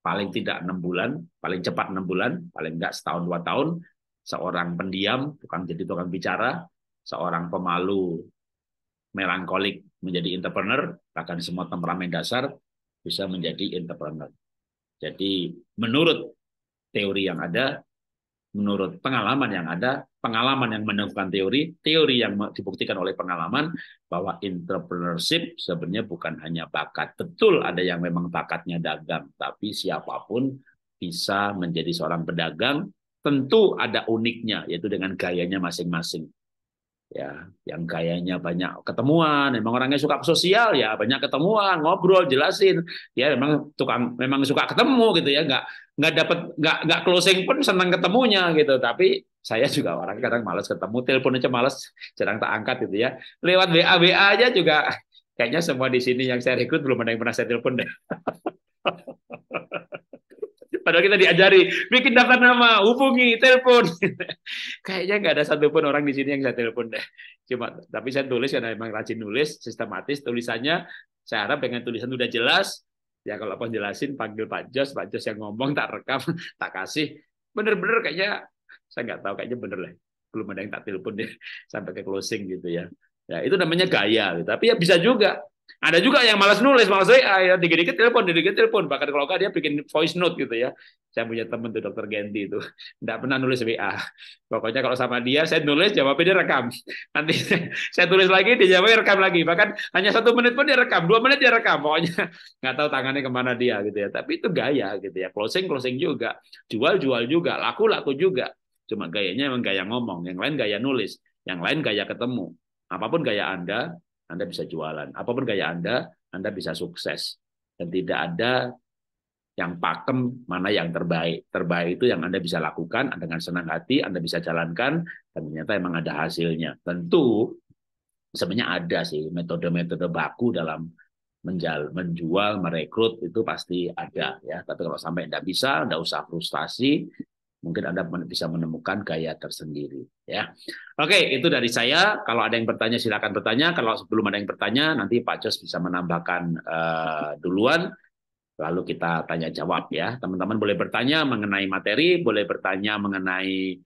paling tidak enam bulan, paling cepat enam bulan, paling enggak setahun dua tahun, seorang pendiam, bukan jadi tukang bicara, seorang pemalu melankolik menjadi entrepreneur, bahkan semua temperamen dasar bisa menjadi entrepreneur. Jadi menurut teori yang ada, menurut pengalaman yang ada, pengalaman yang menemukan teori, teori yang dibuktikan oleh pengalaman bahwa entrepreneurship sebenarnya bukan hanya bakat. Betul ada yang memang bakatnya dagang, tapi siapapun bisa menjadi seorang pedagang. Tentu ada uniknya, yaitu dengan gayanya masing-masing ya yang kayaknya banyak ketemuan memang orangnya suka sosial ya banyak ketemuan ngobrol jelasin ya memang tukang memang suka ketemu gitu ya nggak nggak dapat nggak nggak closing pun senang ketemunya gitu tapi saya juga orang kadang malas ketemu telepon aja malas jarang tak angkat gitu ya lewat wa wa aja juga kayaknya semua di sini yang saya rekrut belum ada yang pernah saya telepon deh (laughs) Padahal kita diajari, bikin daftar nama, hubungi, telepon. (laughs) Kayaknya nggak ada satupun orang di sini yang saya telepon deh. Cuma, tapi saya tulis karena memang rajin nulis, sistematis tulisannya. Saya harap dengan tulisan sudah jelas, ya kalau jelasin, panggil Pak Jos, Pak Jos yang ngomong tak rekam, (laughs) tak kasih. Bener-bener kayaknya, saya nggak tahu kayaknya bener lah. Belum ada yang tak telepon deh (laughs) sampai ke closing gitu ya. Ya, itu namanya gaya. Gitu. Tapi ya bisa juga ada juga yang malas nulis, malas WA, ya dikit-dikit telepon, dikit-dikit telepon. Bahkan kalau nggak dia bikin voice note gitu ya. Saya punya teman tuh dokter Genti itu, nggak pernah nulis WA. Pokoknya kalau sama dia, saya nulis, jawabnya dia rekam. Nanti (laughs) saya tulis lagi, dia jawabnya rekam lagi. Bahkan hanya satu menit pun dia rekam, dua menit dia rekam. Pokoknya (laughs) nggak tahu tangannya kemana dia gitu ya. Tapi itu gaya gitu ya. Closing, closing juga. Jual-jual juga, laku-laku juga. Cuma gayanya emang gaya ngomong, yang lain gaya nulis, yang lain gaya ketemu. Apapun gaya Anda, anda bisa jualan. Apapun gaya Anda, Anda bisa sukses. Dan tidak ada yang pakem mana yang terbaik. Terbaik itu yang Anda bisa lakukan dengan senang hati, Anda bisa jalankan, dan ternyata emang ada hasilnya. Tentu sebenarnya ada sih metode-metode baku dalam menjual, menjual, merekrut itu pasti ada ya. Tapi kalau sampai tidak bisa, tidak usah frustasi, mungkin Anda bisa menemukan gaya tersendiri ya. Oke, itu dari saya. Kalau ada yang bertanya silakan bertanya. Kalau sebelum ada yang bertanya nanti Pak Jos bisa menambahkan uh, duluan lalu kita tanya jawab ya. Teman-teman boleh bertanya mengenai materi, boleh bertanya mengenai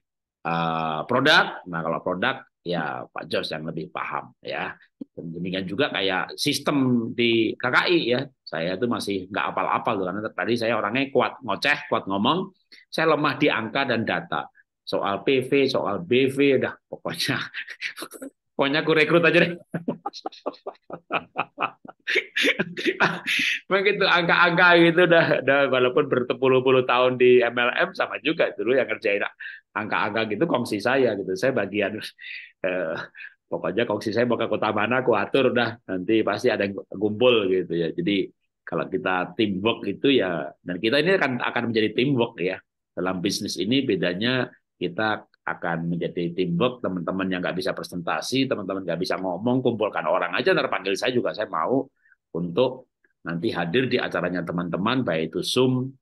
uh, produk. Nah, kalau produk ya Pak Jos yang lebih paham ya. Dan demikian juga kayak sistem di KKI ya. Saya itu masih nggak apal-apal karena tadi saya orangnya kuat ngoceh, kuat ngomong. Saya lemah di angka dan data. Soal PV, soal BV, udah pokoknya (laughs) pokoknya aku rekrut aja deh. (laughs) Begitu angka-angka gitu udah, udah walaupun bertepuluh puluh tahun di MLM sama juga dulu yang ngerjain angka-angka gitu kongsi saya gitu. Saya bagian Eh, pokoknya kongsi saya mau ke kota mana aku atur udah nanti pasti ada yang kumpul gitu ya jadi kalau kita teamwork itu ya dan kita ini akan akan menjadi teamwork ya dalam bisnis ini bedanya kita akan menjadi teamwork teman-teman yang nggak bisa presentasi teman-teman nggak bisa ngomong kumpulkan orang aja ntar panggil saya juga saya mau untuk nanti hadir di acaranya teman-teman baik itu zoom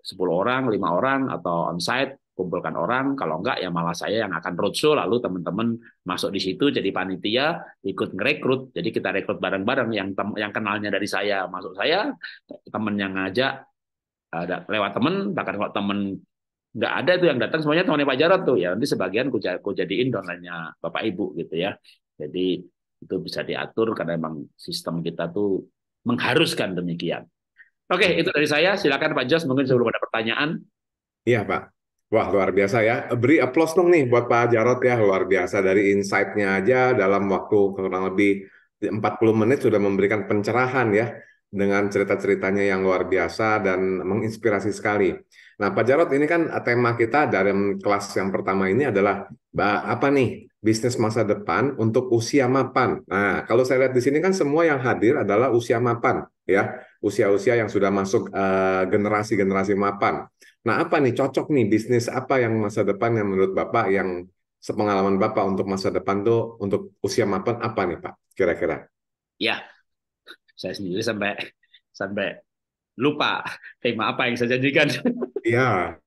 10 orang, lima orang atau onsite kumpulkan orang, kalau enggak ya malah saya yang akan roadshow lalu teman-teman masuk di situ jadi panitia, ikut ngerekrut. Jadi kita rekrut bareng-bareng yang tem yang kenalnya dari saya masuk saya, teman yang ngajak ada lewat temen, bahkan kalau teman nggak ada itu yang datang semuanya temannya Pak Jarot tuh ya nanti sebagian ku, ku jadiin donanya Bapak Ibu gitu ya jadi itu bisa diatur karena emang sistem kita tuh mengharuskan demikian oke itu dari saya silakan Pak Jos mungkin sebelum ada pertanyaan iya Pak Wah luar biasa ya. Beri aplaus dong nih buat Pak Jarot ya. Luar biasa dari insight-nya aja dalam waktu kurang lebih 40 menit sudah memberikan pencerahan ya dengan cerita-ceritanya yang luar biasa dan menginspirasi sekali. Nah Pak Jarot ini kan tema kita dari kelas yang pertama ini adalah apa nih bisnis masa depan untuk usia mapan. Nah kalau saya lihat di sini kan semua yang hadir adalah usia mapan ya usia-usia yang sudah masuk eh, generasi-generasi uh, generasi -generasi mapan. Nah, apa nih cocok nih bisnis apa yang masa depan yang menurut Bapak yang sepengalaman Bapak untuk masa depan tuh untuk usia mapan apa nih Pak kira-kira? Ya, saya sendiri sampai sampai lupa tema apa yang saya janjikan. (laughs) Iya,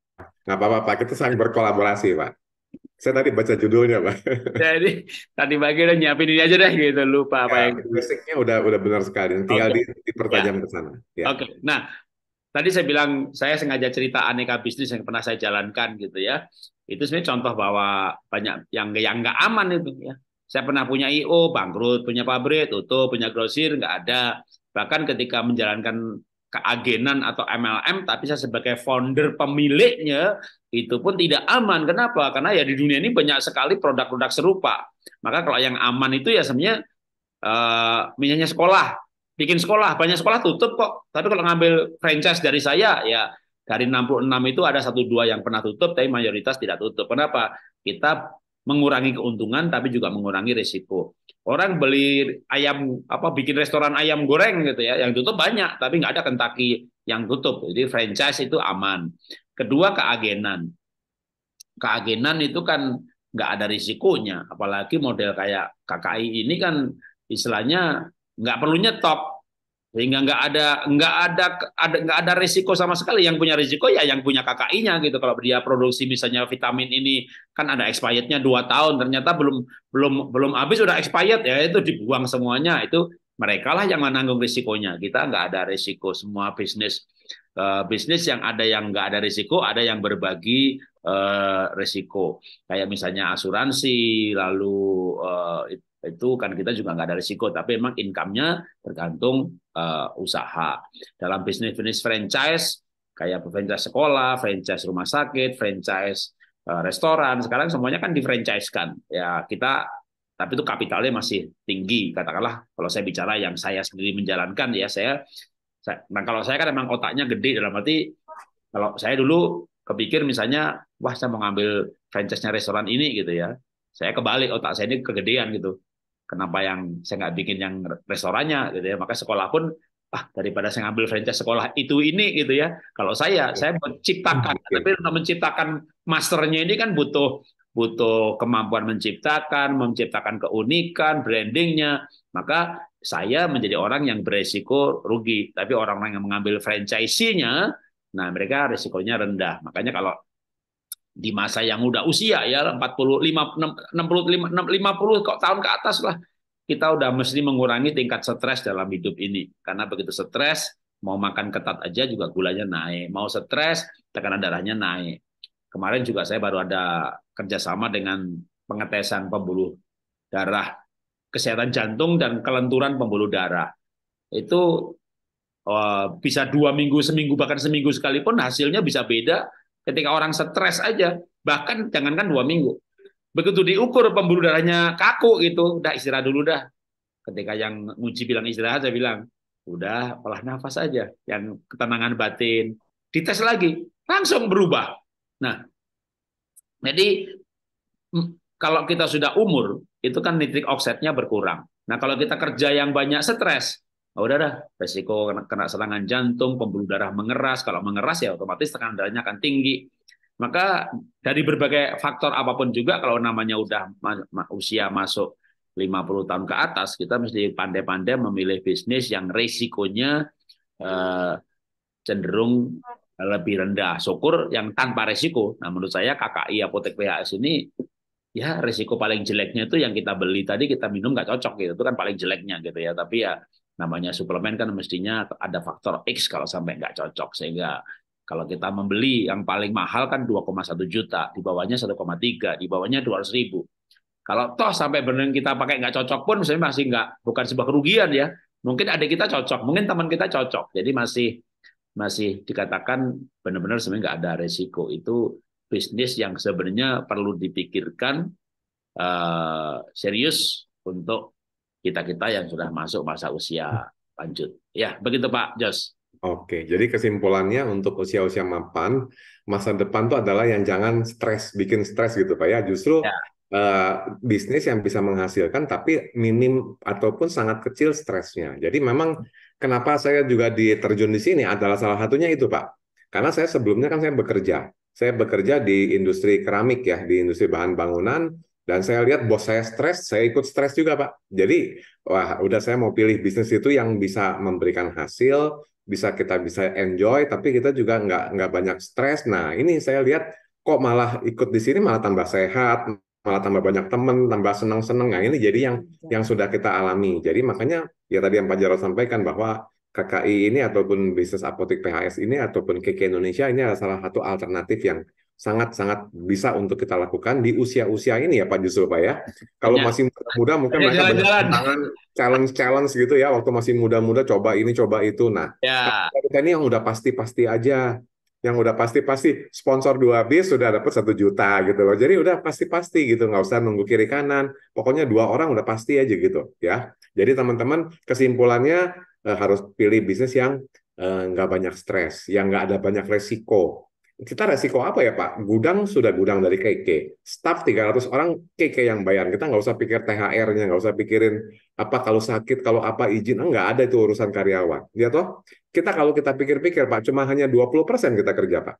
nggak apa-apa Pak, kita saling berkolaborasi Pak. Saya tadi baca judulnya Pak. Jadi (laughs) tadi pagi udah nyiapin ini aja deh gitu, lupa ya, apa yang... Basicnya udah udah benar sekali, tinggal okay. dipertajam di ya. ke sana. Ya. Oke, okay. nah tadi saya bilang saya sengaja cerita aneka bisnis yang pernah saya jalankan gitu ya. Itu sebenarnya contoh bahwa banyak yang yang nggak aman itu ya. Saya pernah punya IO bangkrut, punya pabrik tutup, punya grosir nggak ada. Bahkan ketika menjalankan keagenan atau MLM, tapi saya sebagai founder pemiliknya itu pun tidak aman. Kenapa? Karena ya di dunia ini banyak sekali produk-produk serupa. Maka kalau yang aman itu ya sebenarnya uh, eh, misalnya sekolah, bikin sekolah, banyak sekolah tutup kok. Tapi kalau ngambil franchise dari saya, ya dari 66 itu ada satu dua yang pernah tutup, tapi mayoritas tidak tutup. Kenapa? Kita mengurangi keuntungan tapi juga mengurangi risiko. Orang beli ayam apa bikin restoran ayam goreng gitu ya, yang tutup banyak tapi nggak ada kentaki yang tutup. Jadi franchise itu aman. Kedua keagenan. Keagenan itu kan nggak ada risikonya, apalagi model kayak KKI ini kan istilahnya nggak perlu nyetop sehingga nggak ada nggak ada ada nggak ada risiko sama sekali yang punya risiko ya yang punya KKI-nya gitu kalau dia produksi misalnya vitamin ini kan ada expirednya dua tahun ternyata belum belum belum habis udah expired ya itu dibuang semuanya itu mereka lah yang menanggung risikonya kita nggak ada risiko semua bisnis uh, bisnis yang ada yang nggak ada risiko ada yang berbagi uh, risiko kayak misalnya asuransi lalu uh, itu kan kita juga nggak ada risiko tapi memang income-nya tergantung uh, usaha dalam bisnis bisnis franchise kayak franchise sekolah franchise rumah sakit franchise uh, restoran sekarang semuanya kan difranchisekan ya kita tapi itu kapitalnya masih tinggi katakanlah kalau saya bicara yang saya sendiri menjalankan ya saya, saya nah kalau saya kan memang otaknya gede dalam arti kalau saya dulu kepikir misalnya wah saya mau ngambil franchise-nya restoran ini gitu ya saya kebalik otak saya ini kegedean gitu kenapa yang saya nggak bikin yang restorannya gitu ya maka sekolah pun ah daripada saya ngambil franchise sekolah itu ini gitu ya kalau saya okay. saya menciptakan okay. tapi untuk menciptakan masternya ini kan butuh butuh kemampuan menciptakan menciptakan keunikan brandingnya maka saya menjadi orang yang beresiko rugi tapi orang-orang yang mengambil franchise-nya nah mereka resikonya rendah makanya kalau di masa yang muda usia ya 40 60 50 kok tahun ke atas lah kita udah mesti mengurangi tingkat stres dalam hidup ini karena begitu stres mau makan ketat aja juga gulanya naik mau stres tekanan darahnya naik kemarin juga saya baru ada kerjasama dengan pengetesan pembuluh darah kesehatan jantung dan kelenturan pembuluh darah itu eh, bisa dua minggu seminggu bahkan seminggu sekalipun hasilnya bisa beda Ketika orang stres aja, bahkan jangankan dua minggu. Begitu diukur pembuluh darahnya kaku gitu, udah istirahat dulu dah. Ketika yang muji bilang istirahat, saya bilang, udah olah nafas aja, yang ketenangan batin. Dites lagi, langsung berubah. Nah, jadi kalau kita sudah umur, itu kan nitrik oksetnya berkurang. Nah, kalau kita kerja yang banyak stres, oh, udah dah resiko kena, kena serangan jantung, pembuluh darah mengeras. Kalau mengeras ya otomatis tekanan darahnya akan tinggi. Maka dari berbagai faktor apapun juga kalau namanya udah usia masuk 50 tahun ke atas, kita mesti pandai-pandai memilih bisnis yang resikonya eh, cenderung lebih rendah. Syukur yang tanpa resiko. Nah, menurut saya KKI Apotek PHS ini ya resiko paling jeleknya itu yang kita beli tadi kita minum nggak cocok gitu. Itu kan paling jeleknya gitu ya. Tapi ya namanya suplemen kan mestinya ada faktor X kalau sampai nggak cocok sehingga kalau kita membeli yang paling mahal kan 2,1 juta, di bawahnya 1,3, di bawahnya 200 ribu. Kalau toh sampai benar kita pakai nggak cocok pun misalnya masih nggak bukan sebuah kerugian ya. Mungkin ada kita cocok, mungkin teman kita cocok. Jadi masih masih dikatakan benar-benar sebenarnya nggak ada resiko. Itu bisnis yang sebenarnya perlu dipikirkan uh, serius untuk kita-kita yang sudah masuk masa usia lanjut. Ya, begitu Pak Jos. Oke, jadi kesimpulannya untuk usia-usia mapan, masa depan tuh adalah yang jangan stres, bikin stres gitu Pak ya. Justru ya. Uh, bisnis yang bisa menghasilkan tapi minim ataupun sangat kecil stresnya. Jadi memang kenapa saya juga diterjun di sini adalah salah satunya itu Pak. Karena saya sebelumnya kan saya bekerja. Saya bekerja di industri keramik ya, di industri bahan bangunan, dan saya lihat bos saya stres, saya ikut stres juga, Pak. Jadi, wah, udah saya mau pilih bisnis itu yang bisa memberikan hasil, bisa kita bisa enjoy, tapi kita juga nggak nggak banyak stres. Nah, ini saya lihat kok malah ikut di sini malah tambah sehat, malah tambah banyak teman, tambah senang seneng. Nah, ini jadi yang yang sudah kita alami. Jadi makanya ya tadi yang Pak Jarod sampaikan bahwa KKI ini ataupun bisnis apotek PHS ini ataupun KK Indonesia ini adalah salah satu alternatif yang sangat-sangat bisa untuk kita lakukan di usia-usia ini ya Pak Yusuf Pak ya. Kalau ya. masih muda mungkin ya, mereka jalan, banyak tantangan challenge-challenge gitu ya waktu masih muda-muda coba ini coba itu. Nah, ya. kita ini yang udah pasti-pasti aja. Yang udah pasti-pasti sponsor dua bis sudah dapat satu juta gitu loh. Jadi udah pasti-pasti gitu nggak usah nunggu kiri kanan. Pokoknya dua orang udah pasti aja gitu ya. Jadi teman-teman kesimpulannya eh, harus pilih bisnis yang eh, nggak eh, banyak stres, yang nggak ada banyak resiko, kita resiko apa ya Pak? Gudang sudah gudang dari KK. Staff 300 orang KK yang bayar. Kita nggak usah pikir THR-nya, nggak usah pikirin apa kalau sakit, kalau apa izin. Nggak ada itu urusan karyawan. Ya toh, kita kalau kita pikir-pikir Pak, cuma hanya 20% kita kerja Pak.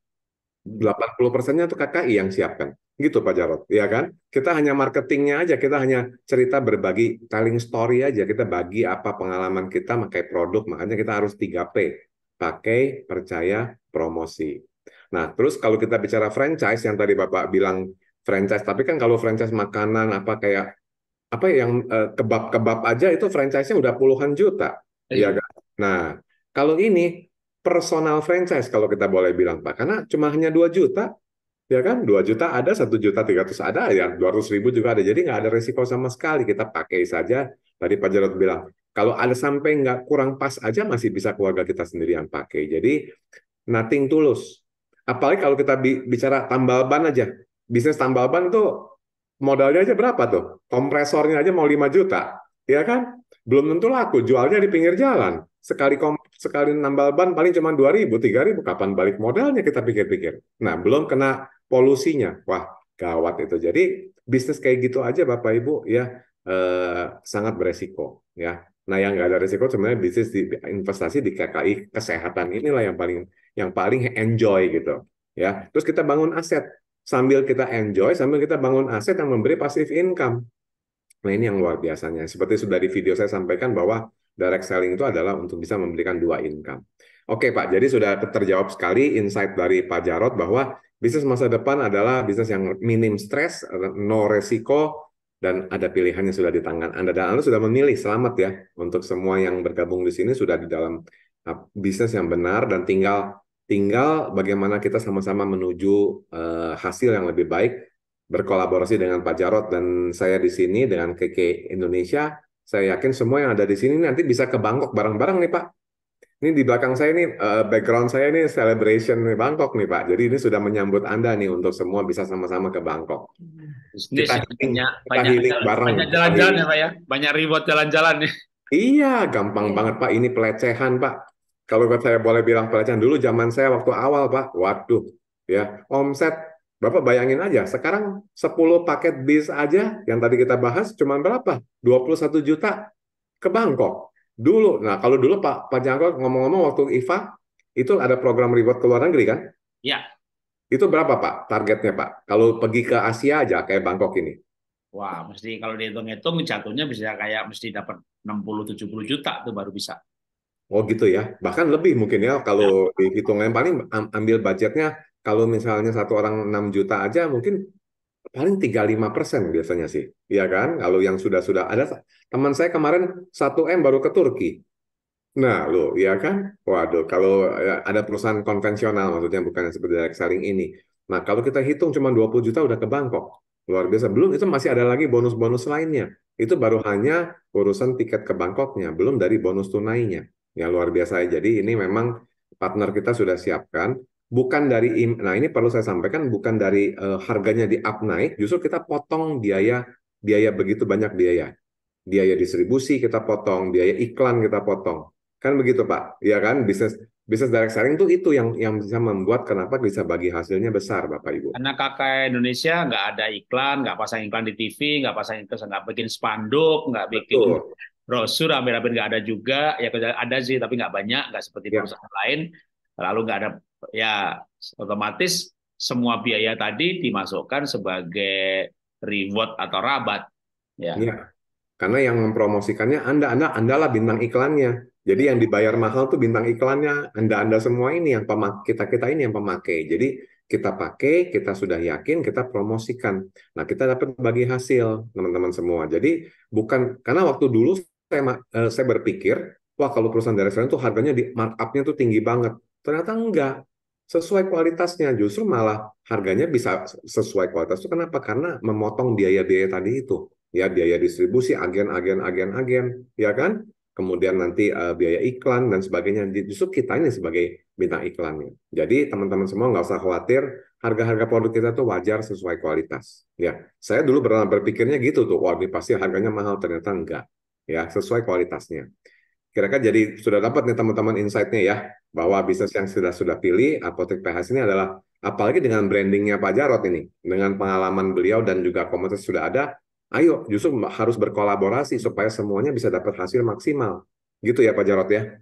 80 persennya itu KKI yang siapkan. Gitu Pak Jarot, ya kan? Kita hanya marketingnya aja, kita hanya cerita berbagi, telling story aja. Kita bagi apa pengalaman kita pakai produk, makanya kita harus 3P. Pakai, percaya, promosi. Nah, terus kalau kita bicara franchise yang tadi Bapak bilang franchise, tapi kan kalau franchise makanan apa kayak apa yang eh, kebab-kebab eh, aja itu franchise-nya udah puluhan juta, iya. iya kan? Nah, kalau ini personal franchise kalau kita boleh bilang Pak, karena cuma hanya 2 juta, ya kan? 2 juta ada, 1 juta 300 ada, ya 200 ribu juga ada. Jadi nggak ada resiko sama sekali, kita pakai saja. Tadi Pak Jarod bilang, kalau ada sampai nggak kurang pas aja masih bisa keluarga kita sendiri yang pakai. Jadi nothing tulus Apalagi kalau kita bicara tambal ban aja. Bisnis tambal ban tuh modalnya aja berapa tuh? Kompresornya aja mau 5 juta, ya kan? Belum tentu laku, jualnya di pinggir jalan. Sekali kom sekali nambal ban paling cuma ribu tiga ribu. kapan balik modalnya kita pikir-pikir. Nah, belum kena polusinya. Wah, gawat itu. Jadi, bisnis kayak gitu aja Bapak Ibu ya eh, sangat beresiko ya. Nah, yang nggak ada resiko sebenarnya bisnis di investasi di KKI kesehatan inilah yang paling yang paling enjoy gitu ya terus kita bangun aset sambil kita enjoy sambil kita bangun aset yang memberi passive income nah ini yang luar biasanya seperti sudah di video saya sampaikan bahwa direct selling itu adalah untuk bisa memberikan dua income oke pak jadi sudah terjawab sekali insight dari pak Jarot bahwa bisnis masa depan adalah bisnis yang minim stres no resiko dan ada pilihannya sudah di tangan Anda dan Anda sudah memilih selamat ya untuk semua yang bergabung di sini sudah di dalam uh, bisnis yang benar dan tinggal Tinggal bagaimana kita sama-sama menuju uh, hasil yang lebih baik berkolaborasi dengan Pak Jarot dan saya di sini dengan KK Indonesia. Saya yakin semua yang ada di sini nanti bisa ke Bangkok bareng-bareng nih Pak. Ini di belakang saya ini uh, background saya ini celebration nih Bangkok nih Pak. Jadi ini sudah menyambut Anda nih untuk semua bisa sama-sama ke Bangkok. Ini kita iya, banyak, kita banyak, bareng. Banyak jalan-jalan ya Pak ya. Banyak reward jalan-jalan nih. Iya, gampang iya. banget Pak. Ini pelecehan Pak kalau saya boleh bilang pelecehan dulu zaman saya waktu awal, Pak. Waduh, ya. Omset Bapak bayangin aja, sekarang 10 paket bis aja yang tadi kita bahas cuma berapa? 21 juta ke Bangkok. Dulu, nah kalau dulu Pak, Pak ngomong-ngomong waktu IFA, itu ada program reward ke luar negeri kan? Iya. Itu berapa Pak targetnya Pak? Kalau pergi ke Asia aja kayak Bangkok ini. Wah, mesti kalau dihitung-hitung jatuhnya bisa kayak mesti dapat 60-70 juta itu baru bisa. Oh gitu ya, bahkan lebih mungkin ya kalau ya. dihitung yang paling ambil budgetnya kalau misalnya satu orang 6 juta aja mungkin paling tiga lima persen biasanya sih, ya kan? Kalau yang sudah-sudah ada teman saya kemarin satu m baru ke Turki. Nah, lo, ya kan? Waduh, kalau ya, ada perusahaan konvensional maksudnya bukan seperti direct selling ini. Nah, kalau kita hitung cuma 20 juta udah ke Bangkok. Luar biasa. Belum itu masih ada lagi bonus-bonus lainnya. Itu baru hanya urusan tiket ke Bangkoknya, belum dari bonus tunainya. Ya luar biasa. Jadi ini memang partner kita sudah siapkan. Bukan dari, nah ini perlu saya sampaikan, bukan dari uh, harganya di up naik, justru kita potong biaya biaya begitu banyak biaya. Biaya distribusi kita potong, biaya iklan kita potong. Kan begitu Pak, ya kan? Bisnis bisnis direct selling itu itu yang yang bisa membuat kenapa bisa bagi hasilnya besar Bapak Ibu. Karena kakak Indonesia nggak ada iklan, nggak pasang iklan di TV, nggak pasang iklan, nggak bikin spanduk, nggak bikin Betul brosur hampir-hampir nggak ada juga ya ada sih tapi nggak banyak nggak seperti ya. perusahaan lain lalu nggak ada ya otomatis semua biaya tadi dimasukkan sebagai reward atau rabat ya, ya. karena yang mempromosikannya anda anda andalah bintang iklannya jadi yang dibayar mahal tuh bintang iklannya anda anda semua ini yang pemak kita kita ini yang pemakai jadi kita pakai, kita sudah yakin, kita promosikan. Nah, kita dapat bagi hasil, teman-teman semua. Jadi, bukan karena waktu dulu saya, eh, saya berpikir, wah kalau perusahaan dari restoran itu harganya di markupnya tuh tinggi banget. Ternyata enggak. Sesuai kualitasnya, justru malah harganya bisa sesuai kualitas itu. Kenapa? Karena memotong biaya-biaya tadi itu. Ya, biaya distribusi, agen, agen, agen, agen. Ya kan? Kemudian nanti uh, biaya iklan dan sebagainya. Justru kita ini sebagai bintang iklannya. Jadi teman-teman semua nggak usah khawatir, harga-harga produk kita tuh wajar sesuai kualitas. Ya, saya dulu pernah berpikirnya gitu tuh, wah ini pasti harganya mahal, ternyata enggak ya sesuai kualitasnya. Kira-kira jadi sudah dapat nih teman-teman insight-nya ya bahwa bisnis yang sudah sudah pilih apotek PH ini adalah apalagi dengan brandingnya Pak Jarot ini dengan pengalaman beliau dan juga komunitas sudah ada ayo justru harus berkolaborasi supaya semuanya bisa dapat hasil maksimal gitu ya Pak Jarot ya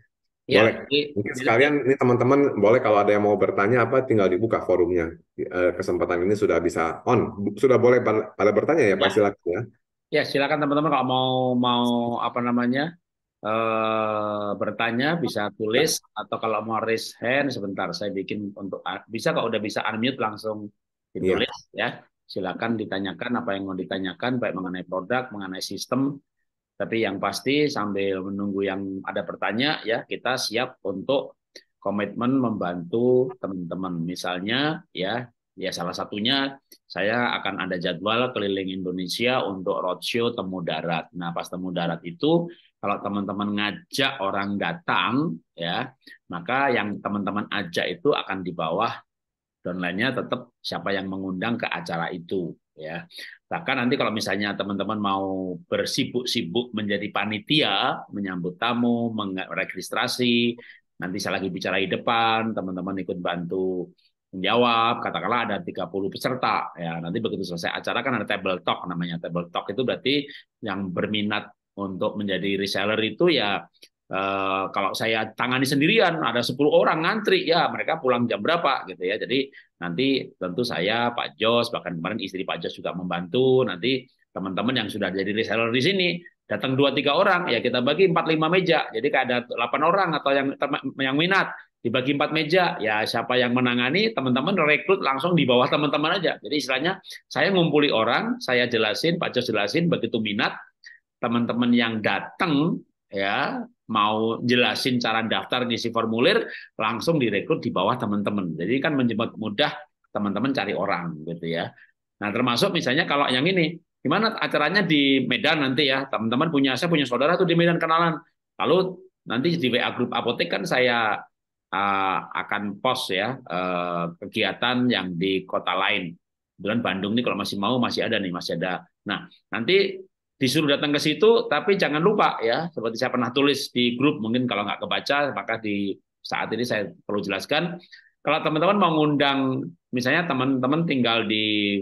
Ya, boleh. Mungkin sekalian ini teman-teman boleh kalau ada yang mau bertanya apa tinggal dibuka forumnya. Eh, kesempatan ini sudah bisa on, sudah boleh pada bertanya ya, ya. Pak silakan ya. Ya, silakan teman-teman kalau mau mau apa namanya? Uh, bertanya bisa tulis atau kalau mau raise hand sebentar saya bikin untuk bisa kalau udah bisa unmute langsung ditulis yeah. ya silakan ditanyakan apa yang mau ditanyakan baik mengenai produk mengenai sistem tapi yang pasti sambil menunggu yang ada bertanya ya kita siap untuk komitmen membantu teman-teman misalnya ya Ya salah satunya saya akan ada jadwal keliling Indonesia untuk roadshow temu darat. Nah pas temu darat itu kalau teman-teman ngajak orang datang ya maka yang teman-teman ajak itu akan di bawah downline-nya tetap siapa yang mengundang ke acara itu ya bahkan nanti kalau misalnya teman-teman mau bersibuk-sibuk menjadi panitia menyambut tamu meregistrasi nanti saya lagi bicara di depan teman-teman ikut bantu menjawab katakanlah ada 30 peserta ya nanti begitu selesai acara kan ada table talk namanya table talk itu berarti yang berminat untuk menjadi reseller itu ya eh, kalau saya tangani sendirian ada 10 orang ngantri ya mereka pulang jam berapa gitu ya jadi nanti tentu saya Pak Jos bahkan kemarin istri Pak Jos juga membantu nanti teman-teman yang sudah jadi reseller di sini datang dua tiga orang ya kita bagi empat lima meja jadi kayak ada delapan orang atau yang yang minat dibagi empat meja ya siapa yang menangani teman-teman rekrut langsung di bawah teman-teman aja jadi istilahnya saya ngumpuli orang saya jelasin Pak Jos jelasin begitu minat teman-teman yang datang ya mau jelasin cara daftar ngisi formulir langsung direkrut di bawah teman-teman jadi kan menjemput mudah teman-teman cari orang gitu ya nah termasuk misalnya kalau yang ini gimana acaranya di Medan nanti ya teman-teman punya saya punya saudara tuh di Medan kenalan lalu nanti di WA grup apotek kan saya uh, akan pos ya uh, kegiatan yang di kota lain. Kebetulan Bandung nih kalau masih mau masih ada nih masih ada. Nah nanti disuruh datang ke situ tapi jangan lupa ya seperti saya pernah tulis di grup mungkin kalau nggak kebaca maka di saat ini saya perlu jelaskan kalau teman-teman mau ngundang misalnya teman-teman tinggal di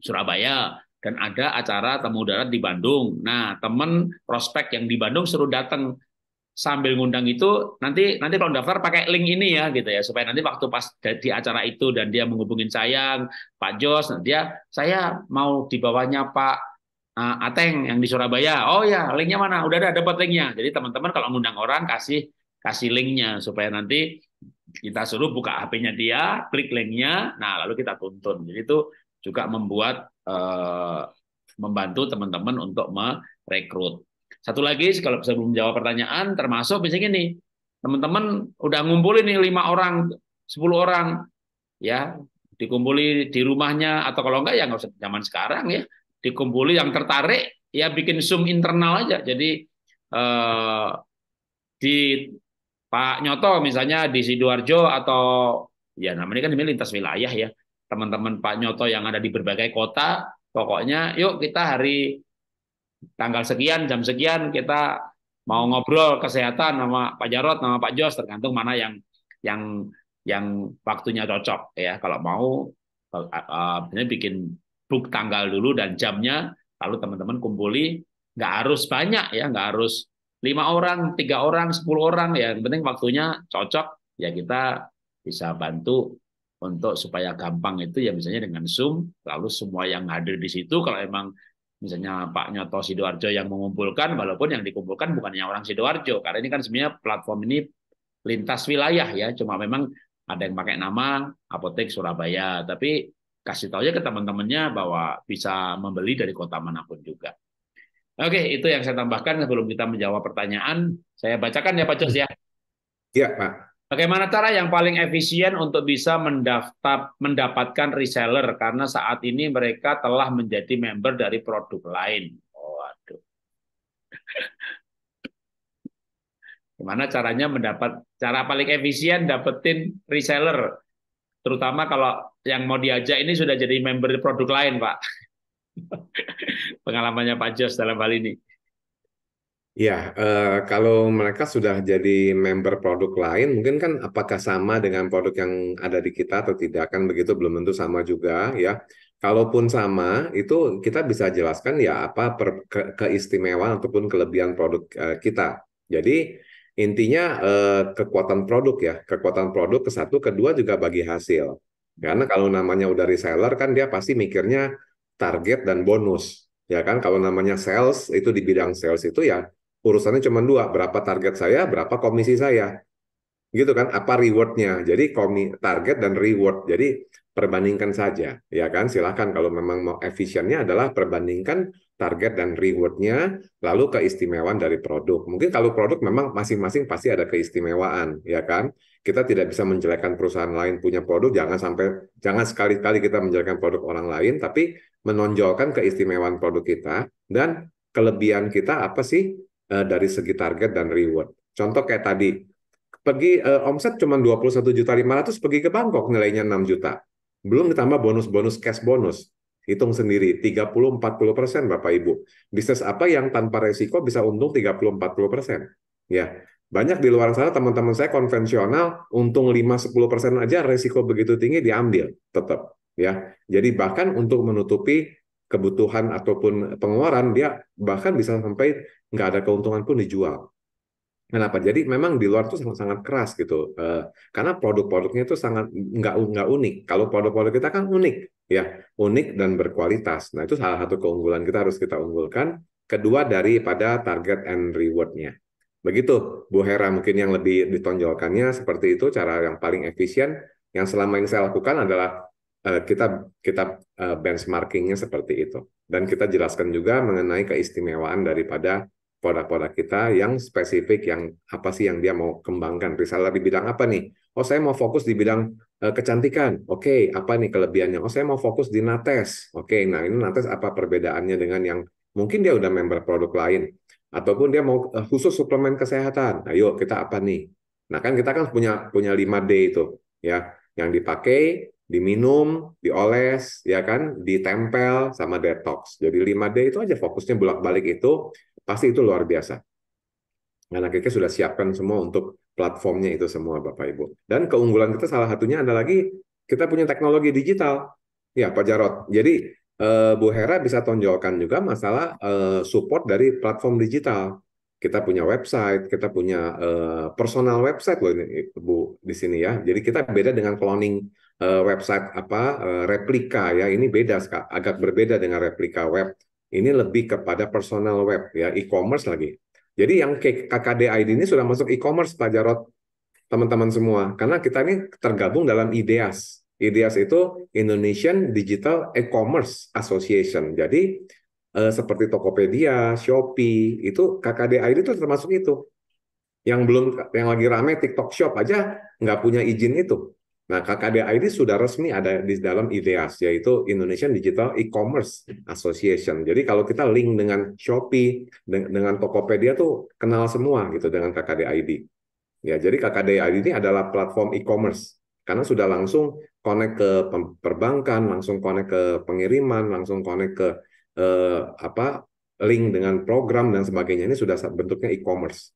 Surabaya dan ada acara temu darat di Bandung. Nah, teman prospek yang di Bandung suruh datang sambil ngundang itu nanti nanti kalau daftar pakai link ini ya gitu ya supaya nanti waktu pas di acara itu dan dia menghubungin saya Pak Jos nah dia saya mau di bawahnya Pak uh, Ateng yang di Surabaya oh ya linknya mana udah ada dapat linknya jadi teman-teman kalau ngundang orang kasih kasih linknya supaya nanti kita suruh buka HP-nya dia klik linknya nah lalu kita tuntun jadi itu juga membuat uh, membantu teman-teman untuk merekrut satu lagi, kalau bisa belum jawab pertanyaan, termasuk misalnya gini, teman-teman udah ngumpulin nih lima orang, sepuluh orang, ya dikumpuli di rumahnya atau kalau enggak ya nggak usah zaman sekarang ya dikumpuli yang tertarik ya bikin zoom internal aja jadi eh, di Pak Nyoto misalnya di sidoarjo atau ya namanya kan ini lintas wilayah ya teman-teman Pak Nyoto yang ada di berbagai kota pokoknya yuk kita hari tanggal sekian, jam sekian kita mau ngobrol kesehatan sama Pak Jarot, sama Pak Jos, tergantung mana yang yang yang waktunya cocok ya. Kalau mau uh, bikin book tanggal dulu dan jamnya, lalu teman-teman kumpuli. Nggak harus banyak ya, nggak harus lima orang, tiga orang, sepuluh orang ya. Yang penting waktunya cocok ya kita bisa bantu untuk supaya gampang itu ya misalnya dengan Zoom lalu semua yang hadir di situ kalau emang misalnya Pak Nyoto Sidoarjo yang mengumpulkan, walaupun yang dikumpulkan bukannya orang Sidoarjo, karena ini kan sebenarnya platform ini lintas wilayah ya, cuma memang ada yang pakai nama apotek Surabaya, tapi kasih tahu aja ke teman-temannya bahwa bisa membeli dari kota manapun juga. Oke, itu yang saya tambahkan sebelum kita menjawab pertanyaan. Saya bacakan ya Pak Jos ya. Iya Pak. Bagaimana cara yang paling efisien untuk bisa mendaftar mendapatkan reseller karena saat ini mereka telah menjadi member dari produk lain. Waduh. aduh, (laughs) Gimana caranya mendapat cara paling efisien dapetin reseller? Terutama kalau yang mau diajak ini sudah jadi member produk lain, Pak. (laughs) Pengalamannya Pak Jos dalam hal ini. Ya, uh, kalau mereka sudah jadi member produk lain, mungkin kan apakah sama dengan produk yang ada di kita atau tidak kan begitu belum tentu sama juga ya. Kalaupun sama, itu kita bisa jelaskan ya apa per, ke, keistimewaan ataupun kelebihan produk uh, kita. Jadi intinya uh, kekuatan produk ya, kekuatan produk ke satu, kedua juga bagi hasil. Karena kalau namanya udah reseller kan dia pasti mikirnya target dan bonus. Ya kan kalau namanya sales itu di bidang sales itu ya urusannya cuma dua, berapa target saya, berapa komisi saya. Gitu kan, apa rewardnya. Jadi komi, target dan reward. Jadi perbandingkan saja, ya kan? Silahkan kalau memang mau efisiennya adalah perbandingkan target dan rewardnya, lalu keistimewaan dari produk. Mungkin kalau produk memang masing-masing pasti ada keistimewaan, ya kan? Kita tidak bisa menjelekkan perusahaan lain punya produk, jangan sampai jangan sekali-kali kita menjelekkan produk orang lain, tapi menonjolkan keistimewaan produk kita dan kelebihan kita apa sih uh, dari segi target dan reward. Contoh kayak tadi, pergi uh, omset cuma 21 juta 500 pergi ke Bangkok nilainya 6 juta. Belum ditambah bonus-bonus cash bonus. Hitung sendiri 30-40 persen Bapak Ibu. Bisnis apa yang tanpa resiko bisa untung 30-40 persen? Ya, banyak di luar sana teman-teman saya konvensional untung 5-10 persen aja resiko begitu tinggi diambil tetap ya. Jadi bahkan untuk menutupi kebutuhan ataupun pengeluaran dia bahkan bisa sampai nggak ada keuntungan pun dijual. Kenapa? Jadi memang di luar itu sangat-sangat keras gitu, uh, karena produk-produknya itu sangat nggak nggak unik. Kalau produk-produk kita kan unik, ya unik dan berkualitas. Nah itu salah satu keunggulan kita harus kita unggulkan. Kedua daripada target and rewardnya. Begitu, Bu Hera mungkin yang lebih ditonjolkannya seperti itu cara yang paling efisien. Yang selama ini saya lakukan adalah uh, kita kita uh, benchmarkingnya seperti itu dan kita jelaskan juga mengenai keistimewaan daripada produk-produk kita yang spesifik, yang apa sih yang dia mau kembangkan, risalah di bidang apa nih? Oh, saya mau fokus di bidang uh, kecantikan. Oke, okay, apa nih kelebihannya? Oh, saya mau fokus di Nates. Oke, okay, nah ini Nates apa perbedaannya dengan yang mungkin dia udah member produk lain ataupun dia mau uh, khusus suplemen kesehatan. Ayo, nah, kita apa nih? Nah, kan kita kan punya punya 5D itu, ya. Yang dipakai, diminum, dioles, ya kan, ditempel sama detox. Jadi 5D itu aja fokusnya bolak-balik itu pasti itu luar biasa. Karena kita sudah siapkan semua untuk platformnya itu semua Bapak Ibu. Dan keunggulan kita salah satunya ada lagi kita punya teknologi digital. Ya Pak Jarot. Jadi eh, Bu Hera bisa tonjolkan juga masalah eh, support dari platform digital. Kita punya website, kita punya eh, personal website loh ini Bu di sini ya. Jadi kita beda dengan cloning website apa replika ya ini beda agak berbeda dengan replika web ini lebih kepada personal web ya e-commerce lagi. Jadi yang KKD ID ini sudah masuk e-commerce Pak Jarot teman-teman semua karena kita ini tergabung dalam IDEAS. IDEAS itu Indonesian Digital E-commerce Association. Jadi eh, seperti Tokopedia, Shopee itu KKD ID itu termasuk itu. Yang belum yang lagi rame TikTok Shop aja nggak punya izin itu. Nah, KKDI ini sudah resmi ada di dalam IDEAS, yaitu Indonesian Digital E-Commerce Association. Jadi kalau kita link dengan Shopee, dengan Tokopedia tuh kenal semua gitu dengan KKDI ID. Ya, jadi KKDI ID ini adalah platform e-commerce karena sudah langsung connect ke perbankan, langsung connect ke pengiriman, langsung connect ke eh, apa link dengan program dan sebagainya ini sudah bentuknya e-commerce.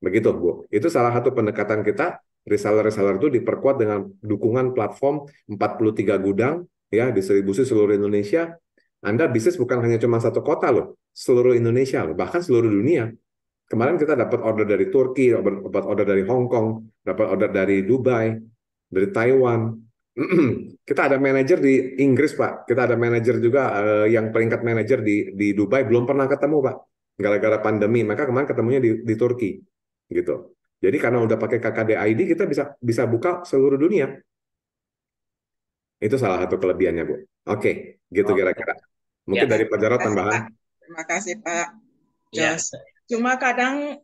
Begitu, Bu. Itu salah satu pendekatan kita reseller-reseller itu diperkuat dengan dukungan platform 43 gudang ya distribusi seluruh Indonesia. Anda bisnis bukan hanya cuma satu kota loh, seluruh Indonesia loh, bahkan seluruh dunia. Kemarin kita dapat order dari Turki, dapat order dari Hong Kong, dapat order dari Dubai, dari Taiwan. (clears throat) kita ada manajer di Inggris, Pak. Kita ada manajer juga uh, yang peringkat manajer di di Dubai belum pernah ketemu, Pak. Gara-gara pandemi, maka kemarin ketemunya di di Turki gitu. Jadi karena udah pakai KKDID kita bisa bisa buka seluruh dunia. Itu salah satu kelebihannya, Bu. Oke, gitu kira-kira. Mungkin ya. dari Pak Jarod tambahan. Terima kasih, Pak. Ya. Jos. Ya. Cuma kadang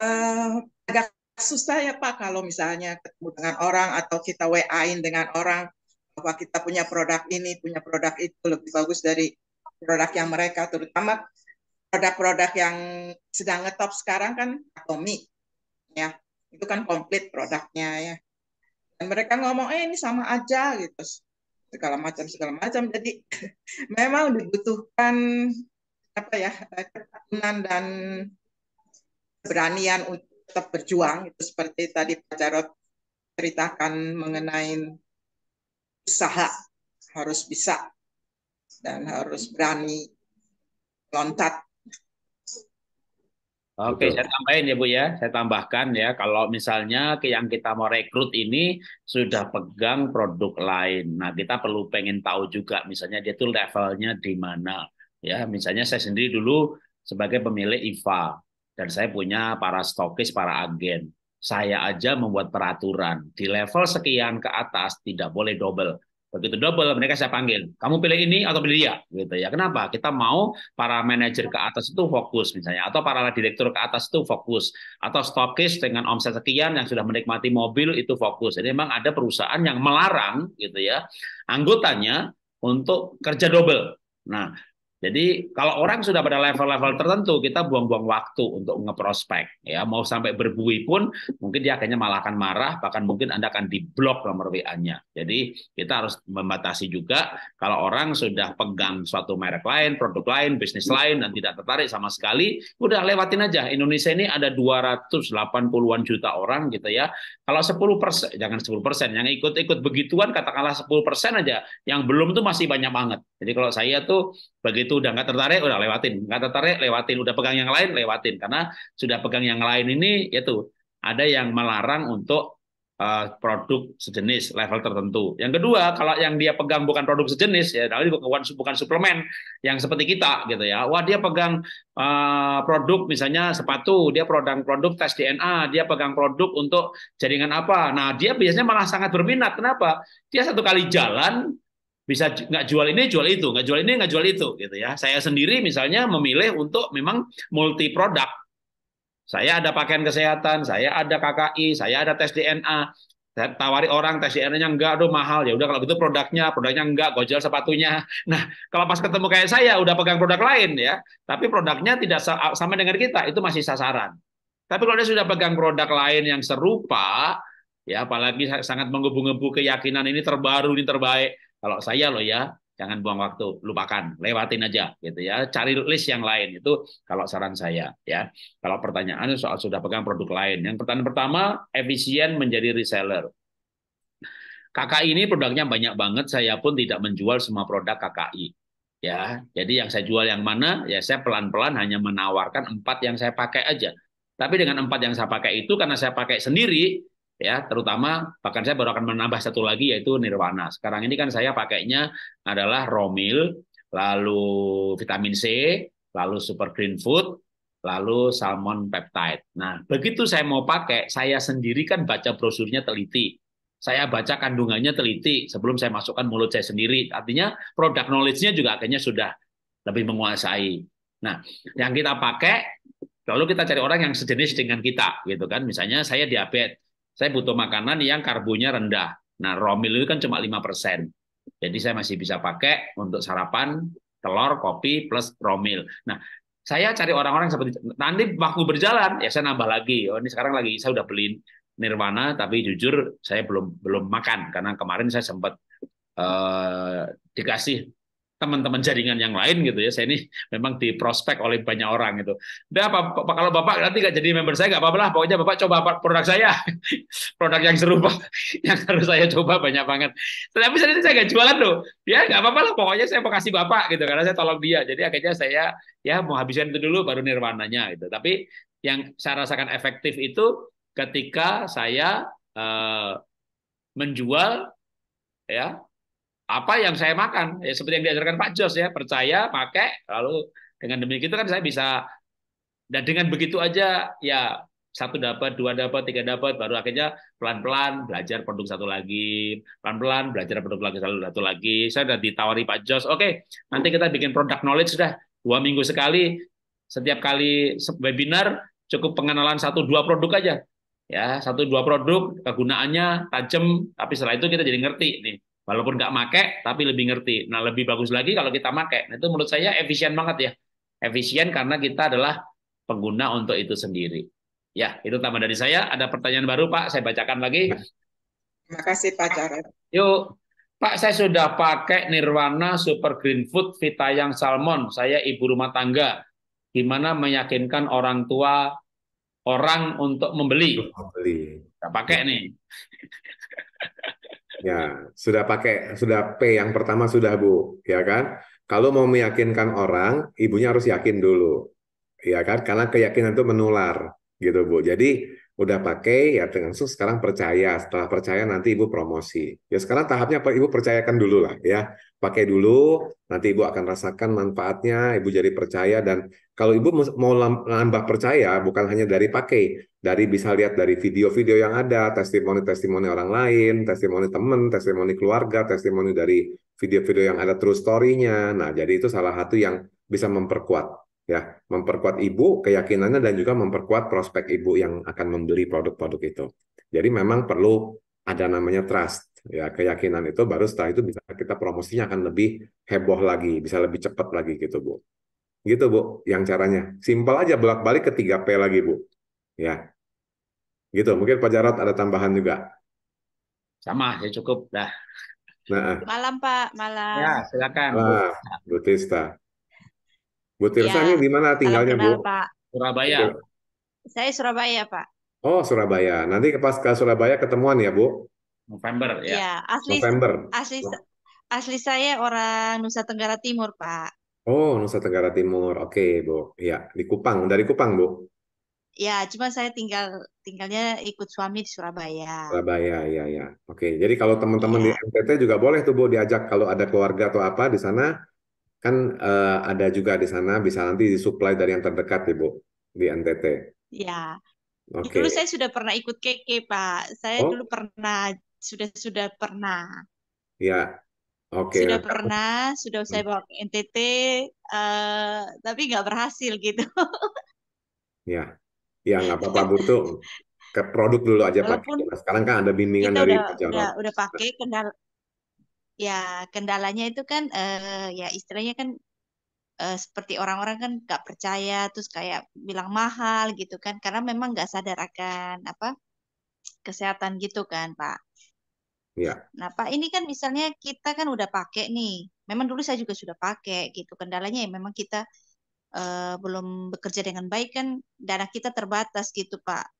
uh, agak susah ya Pak kalau misalnya ketemu dengan orang atau kita WA-in dengan orang bahwa kita punya produk ini, punya produk itu lebih bagus dari produk yang mereka, terutama produk-produk yang sedang ngetop sekarang kan atomi ya itu kan komplit produknya ya dan mereka ngomong eh ini sama aja gitu segala macam segala macam jadi (laughs) memang dibutuhkan apa ya ketekunan dan keberanian untuk tetap berjuang itu seperti tadi Pak Jarot ceritakan mengenai usaha harus bisa dan harus berani loncat Oke, Betul. saya tambahin ya Bu ya. Saya tambahkan ya kalau misalnya yang kita mau rekrut ini sudah pegang produk lain. Nah, kita perlu pengen tahu juga misalnya dia tuh levelnya di mana. Ya, misalnya saya sendiri dulu sebagai pemilik IFA dan saya punya para stokis, para agen. Saya aja membuat peraturan di level sekian ke atas tidak boleh double. Begitu double mereka saya panggil. Kamu pilih ini atau pilih dia gitu ya. Kenapa? Kita mau para manajer ke atas itu fokus misalnya atau para direktur ke atas itu fokus atau stokis dengan omset sekian yang sudah menikmati mobil itu fokus. Jadi memang ada perusahaan yang melarang gitu ya anggotanya untuk kerja double. Nah, jadi kalau orang sudah pada level-level tertentu, kita buang-buang waktu untuk ngeprospek. Ya, mau sampai berbui pun mungkin dia akhirnya malah akan marah, bahkan mungkin Anda akan diblok nomor WA-nya. Jadi kita harus membatasi juga kalau orang sudah pegang suatu merek lain, produk lain, bisnis lain, dan tidak tertarik sama sekali, udah lewatin aja. Indonesia ini ada 280-an juta orang gitu ya. Kalau 10 persen, jangan 10 persen, yang ikut-ikut begituan katakanlah 10 persen aja, yang belum tuh masih banyak banget. Jadi kalau saya tuh begitu udah nggak tertarik, udah lewatin, nggak tertarik lewatin, udah pegang yang lain lewatin, karena sudah pegang yang lain ini ya tuh ada yang melarang untuk Eh, produk sejenis level tertentu. Yang kedua, kalau yang dia pegang bukan produk sejenis ya, tapi bukan bukan suplemen yang seperti kita gitu ya. Wah, dia pegang uh, produk misalnya sepatu, dia produk produk tes DNA, dia pegang produk untuk jaringan apa. Nah, dia biasanya malah sangat berminat. Kenapa? Dia satu kali jalan bisa nggak jual ini jual itu nggak jual ini nggak jual itu gitu ya saya sendiri misalnya memilih untuk memang multi produk saya ada pakaian kesehatan, saya ada KKI, saya ada tes DNA. tawari orang tes DNA-nya enggak, aduh mahal. Ya udah kalau gitu produknya, produknya enggak, gojol sepatunya. (laughs) Nah, kalau pas ketemu kayak saya udah pegang produk lain ya, tapi produknya tidak sama dengan kita, itu masih sasaran. Tapi kalau dia sudah pegang produk lain yang serupa, ya apalagi sangat menggebu-gebu keyakinan ini terbaru, ini terbaik. Kalau saya loh ya, jangan buang waktu, lupakan, lewatin aja gitu ya. Cari list yang lain itu kalau saran saya ya. Kalau pertanyaannya soal sudah pegang produk lain, yang pertanyaan pertama efisien menjadi reseller. KKI ini produknya banyak banget, saya pun tidak menjual semua produk KKI. Ya, jadi yang saya jual yang mana? Ya saya pelan-pelan hanya menawarkan empat yang saya pakai aja. Tapi dengan empat yang saya pakai itu karena saya pakai sendiri, ya terutama bahkan saya baru akan menambah satu lagi yaitu nirwana sekarang ini kan saya pakainya adalah romil lalu vitamin C lalu super green food lalu salmon peptide nah begitu saya mau pakai saya sendiri kan baca brosurnya teliti saya baca kandungannya teliti sebelum saya masukkan mulut saya sendiri artinya produk knowledge-nya juga akhirnya sudah lebih menguasai nah yang kita pakai lalu kita cari orang yang sejenis dengan kita gitu kan misalnya saya diabetes saya butuh makanan yang karbonya rendah. Nah, romil meal itu kan cuma 5%. Jadi saya masih bisa pakai untuk sarapan, telur, kopi, plus romil. Nah, saya cari orang-orang seperti nanti waktu berjalan ya saya nambah lagi. Oh ini sekarang lagi saya udah beli nirvana, tapi jujur saya belum belum makan karena kemarin saya sempat eh, dikasih teman-teman jaringan yang lain gitu ya. Saya ini memang diprospek oleh banyak orang gitu. Udah apa, kalau Bapak nanti nggak jadi member saya nggak apa-apa lah. Pokoknya Bapak coba produk saya. (laughs) produk yang serupa (laughs) yang harus saya coba banyak banget. Tapi saya saya nggak jualan loh. Ya nggak apa-apa lah. Pokoknya saya mau kasih Bapak gitu karena saya tolong dia. Jadi akhirnya saya ya mau habisin itu dulu baru nirwananya gitu. Tapi yang saya rasakan efektif itu ketika saya eh, menjual ya apa yang saya makan ya seperti yang diajarkan Pak Jos ya percaya pakai lalu dengan demikian itu kan saya bisa dan dengan begitu aja ya satu dapat dua dapat tiga dapat baru akhirnya pelan pelan belajar produk satu lagi pelan pelan belajar produk lagi satu lagi saya sudah ditawari Pak Jos oke nanti kita bikin produk knowledge sudah dua minggu sekali setiap kali webinar cukup pengenalan satu dua produk aja ya satu dua produk kegunaannya tajam tapi setelah itu kita jadi ngerti nih Walaupun nggak make, tapi lebih ngerti. Nah, lebih bagus lagi kalau kita make. Nah, itu menurut saya efisien banget ya. Efisien karena kita adalah pengguna untuk itu sendiri. Ya, itu tambah dari saya. Ada pertanyaan baru, Pak. Saya bacakan lagi. Terima kasih, Pak Jarod. Yuk. Pak, saya sudah pakai Nirwana Super Green Food Vitayang Salmon. Saya ibu rumah tangga. Gimana meyakinkan orang tua orang untuk membeli? Membeli. Saya pakai nih. (laughs) Ya, sudah pakai, sudah P yang pertama sudah Bu, ya kan? Kalau mau meyakinkan orang, ibunya harus yakin dulu, ya kan? Karena keyakinan itu menular, gitu Bu. Jadi udah pakai ya dengan langsung sekarang percaya setelah percaya nanti ibu promosi ya sekarang tahapnya apa ibu percayakan dulu lah ya pakai dulu nanti ibu akan rasakan manfaatnya ibu jadi percaya dan kalau ibu mau nambah percaya bukan hanya dari pakai dari bisa lihat dari video-video yang ada testimoni-testimoni orang lain testimoni teman testimoni keluarga testimoni dari video-video yang ada true story-nya nah jadi itu salah satu yang bisa memperkuat ya memperkuat ibu keyakinannya dan juga memperkuat prospek ibu yang akan membeli produk-produk itu. Jadi memang perlu ada namanya trust ya keyakinan itu baru setelah itu bisa kita promosinya akan lebih heboh lagi, bisa lebih cepat lagi gitu bu. Gitu bu, yang caranya simpel aja bolak-balik ke 3 P lagi bu. Ya, gitu. Mungkin Pak jarod ada tambahan juga. Sama, ya cukup dah. Nah, ah. malam Pak, malam. Ya silakan. Nah, Bu Tirsa Ya, ini di mana tinggalnya, Bu? Pak. Surabaya. Saya Surabaya Pak. Oh, Surabaya. Nanti ke- pas Surabaya ketemuan ya, Bu. November ya. Ya, asli November. asli asli saya orang Nusa Tenggara Timur Pak. Oh, Nusa Tenggara Timur. Oke, Bu. Ya di Kupang. Dari Kupang, Bu. Ya, cuma saya tinggal tinggalnya ikut suami di Surabaya. Surabaya, ya, ya. Oke. Jadi kalau teman-teman di NTT iya. juga boleh tuh, Bu, diajak kalau ada keluarga atau apa di sana, Kan eh, ada juga di sana bisa nanti disuplai dari yang terdekat Ibu di NTT. Ya. Oke. Dulu saya sudah pernah ikut keke Pak. Saya oh. dulu pernah sudah sudah pernah. Ya. Oke. Okay. Sudah pernah, sudah saya hmm. bawa ke NTT, uh, eh, tapi nggak berhasil gitu. ya, ya nggak apa-apa butuh Ke produk dulu aja Walaupun pak. Sekarang kan ada bimbingan dari udah, udah, udah pakai kendala Ya, kendalanya itu kan uh, ya istilahnya kan uh, seperti orang-orang kan gak percaya terus kayak bilang mahal gitu kan karena memang gak sadar akan apa kesehatan gitu kan Pak. Ya. Nah Pak ini kan misalnya kita kan udah pakai nih, memang dulu saya juga sudah pakai gitu. Kendalanya ya memang kita uh, belum bekerja dengan baik kan dana kita terbatas gitu Pak.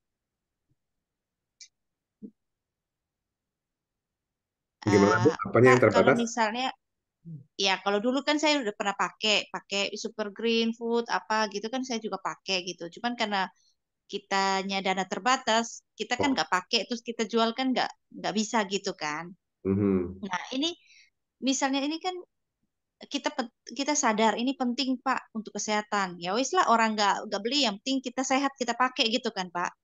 Gimana eh, Bu? Apanya nah, yang terbatas? Kalau misalnya Ya, kalau dulu kan saya udah pernah pakai, pakai Super Green Food apa gitu kan saya juga pakai gitu. Cuman karena kitanya dana terbatas, kita kan oh. nggak pakai terus kita jual kan nggak nggak bisa gitu kan. Mm-hmm. Nah, ini misalnya ini kan kita kita sadar ini penting Pak untuk kesehatan. Ya wis lah orang nggak nggak beli yang penting kita sehat kita pakai gitu kan Pak.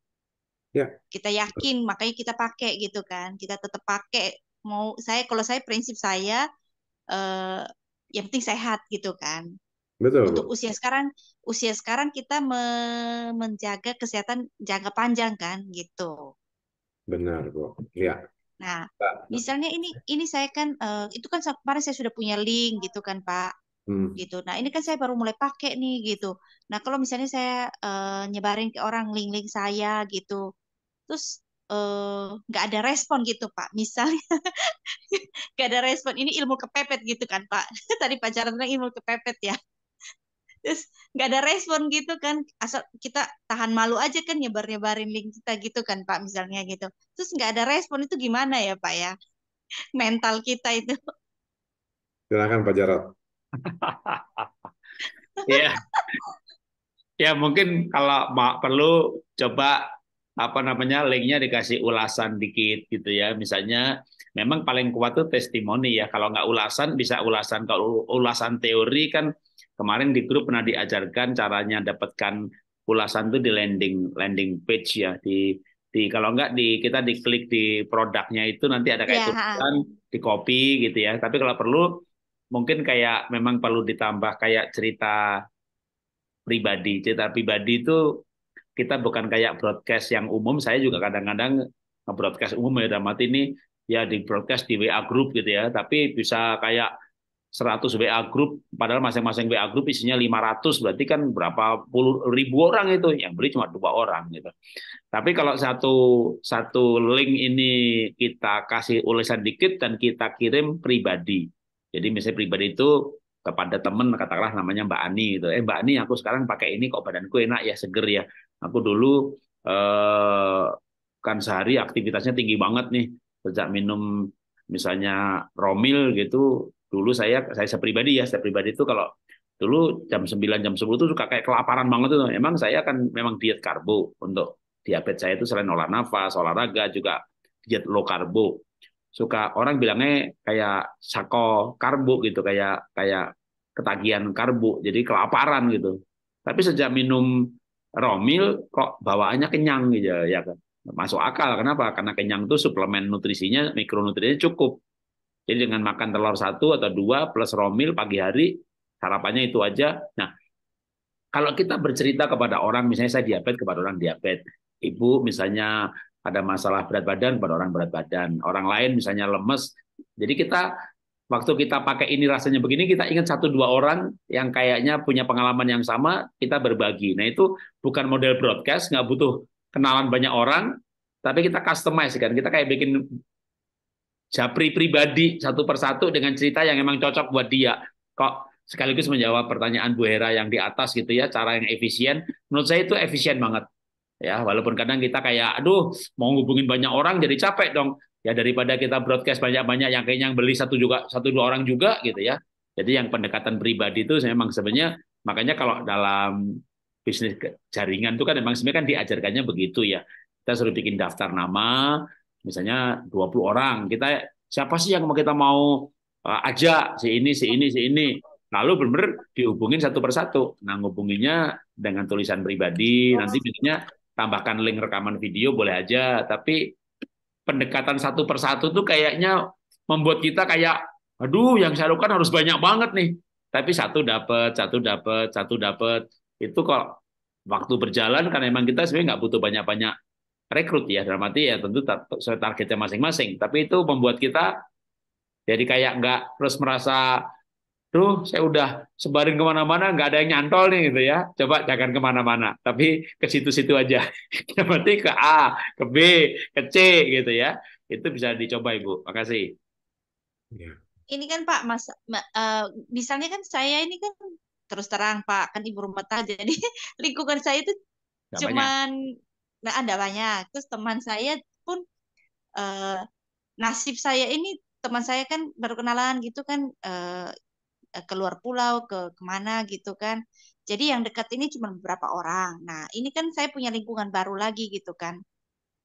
Ya. Kita yakin makanya kita pakai gitu kan. Kita tetap pakai mau saya kalau saya prinsip saya eh, yang penting sehat gitu kan. Betul. Untuk usia sekarang usia sekarang kita me menjaga kesehatan jangka panjang kan gitu. Benar, Bu. Ya. Nah, misalnya ini ini saya kan uh, itu kan kemarin saya sudah punya link gitu kan Pak, hmm. gitu. Nah ini kan saya baru mulai pakai nih gitu. Nah kalau misalnya saya uh, nyebarin ke orang link-link saya gitu, terus Eh, nggak uh, ada respon gitu Pak. Misalnya (laughs) nggak ada respon, ini ilmu kepepet gitu kan Pak. (laughs) Tadi pacaran Jarod bilang ilmu kepepet ya. (laughs) Terus nggak ada respon gitu kan, asal kita tahan malu aja kan nyebar-nyebarin link kita gitu kan Pak misalnya gitu. Terus nggak ada respon itu gimana ya Pak ya? Mental kita itu. Silakan Pak Jarod. ya. Ya mungkin kalau pak perlu coba apa namanya linknya dikasih ulasan dikit gitu ya misalnya memang paling kuat tuh testimoni ya kalau nggak ulasan bisa ulasan kalau ulasan teori kan kemarin di grup pernah diajarkan caranya dapatkan ulasan tuh di landing landing page ya di di kalau nggak di kita diklik di produknya itu nanti ada kayak yeah. tulisan di copy gitu ya tapi kalau perlu mungkin kayak memang perlu ditambah kayak cerita pribadi cerita pribadi itu kita bukan kayak broadcast yang umum. Saya juga kadang-kadang broadcast umum ya dalam arti ini ya di broadcast di WA group gitu ya. Tapi bisa kayak 100 WA group, padahal masing-masing WA group isinya 500, berarti kan berapa puluh ribu orang itu, yang beli cuma dua orang gitu. Tapi kalau satu satu link ini kita kasih ulasan dikit dan kita kirim pribadi. Jadi misalnya pribadi itu kepada teman katakanlah namanya Mbak Ani gitu. Eh Mbak Ani aku sekarang pakai ini kok badanku enak ya seger ya. Aku dulu eh, kan sehari aktivitasnya tinggi banget nih sejak minum misalnya romil gitu dulu saya saya, saya pribadi ya saya pribadi itu kalau dulu jam 9 jam 10 itu suka kayak kelaparan banget tuh emang saya kan memang diet karbo untuk diabetes saya itu selain olah nafas olahraga juga diet low karbo suka orang bilangnya kayak sako karbo gitu kayak kayak ketagihan karbo jadi kelaparan gitu tapi sejak minum Romil kok bawaannya kenyang gitu ya kan? Masuk akal kenapa? Karena kenyang itu suplemen nutrisinya, mikronutrisinya cukup. Jadi dengan makan telur satu atau dua plus romil pagi hari sarapannya itu aja. Nah, kalau kita bercerita kepada orang misalnya saya diabetes kepada orang diabetes, ibu misalnya ada masalah berat badan pada orang berat badan, orang lain misalnya lemes. Jadi kita Waktu kita pakai ini rasanya begini, kita ingat satu dua orang yang kayaknya punya pengalaman yang sama, kita berbagi. Nah itu bukan model broadcast, nggak butuh kenalan banyak orang, tapi kita customize kan. Kita kayak bikin japri pribadi satu persatu dengan cerita yang emang cocok buat dia. Kok sekaligus menjawab pertanyaan Bu Hera yang di atas gitu ya, cara yang efisien. Menurut saya itu efisien banget ya walaupun kadang kita kayak aduh mau ngubungin banyak orang jadi capek dong ya daripada kita broadcast banyak-banyak yang kayaknya yang beli satu juga satu dua orang juga gitu ya jadi yang pendekatan pribadi itu memang sebenarnya makanya kalau dalam bisnis jaringan itu kan memang sebenarnya kan diajarkannya begitu ya kita suruh bikin daftar nama misalnya 20 orang kita siapa sih yang mau kita mau eh, ajak si ini si ini si ini lalu benar-benar dihubungin satu persatu. Nah, hubunginya dengan tulisan pribadi, nanti biasanya tambahkan link rekaman video boleh aja, tapi pendekatan satu persatu tuh kayaknya membuat kita kayak aduh yang saya lakukan harus banyak banget nih. Tapi satu dapat, satu dapat, satu dapat. Itu kok waktu berjalan karena emang kita sebenarnya nggak butuh banyak-banyak rekrut ya dalam arti ya tentu sesuai targetnya masing-masing tapi itu membuat kita jadi kayak nggak terus merasa Duh, saya udah sebarin kemana-mana, nggak ada yang nyantol nih gitu ya. Coba jangan kemana-mana, tapi ke situ-situ aja. berarti (laughs) ke A, ke B, ke C gitu ya. Itu bisa dicoba Ibu. Makasih. Iya. Ini kan Pak, mas, uh, misalnya kan saya ini kan terus terang Pak, kan ibu rumah tangga, (laughs) jadi lingkungan saya itu gak cuman banyak. nah ada banyak. Terus teman saya pun uh, nasib saya ini teman saya kan baru kenalan gitu kan uh, Eh, keluar pulau ke kemana gitu kan. Jadi yang dekat ini cuma beberapa orang. Nah ini kan saya punya lingkungan baru lagi gitu kan.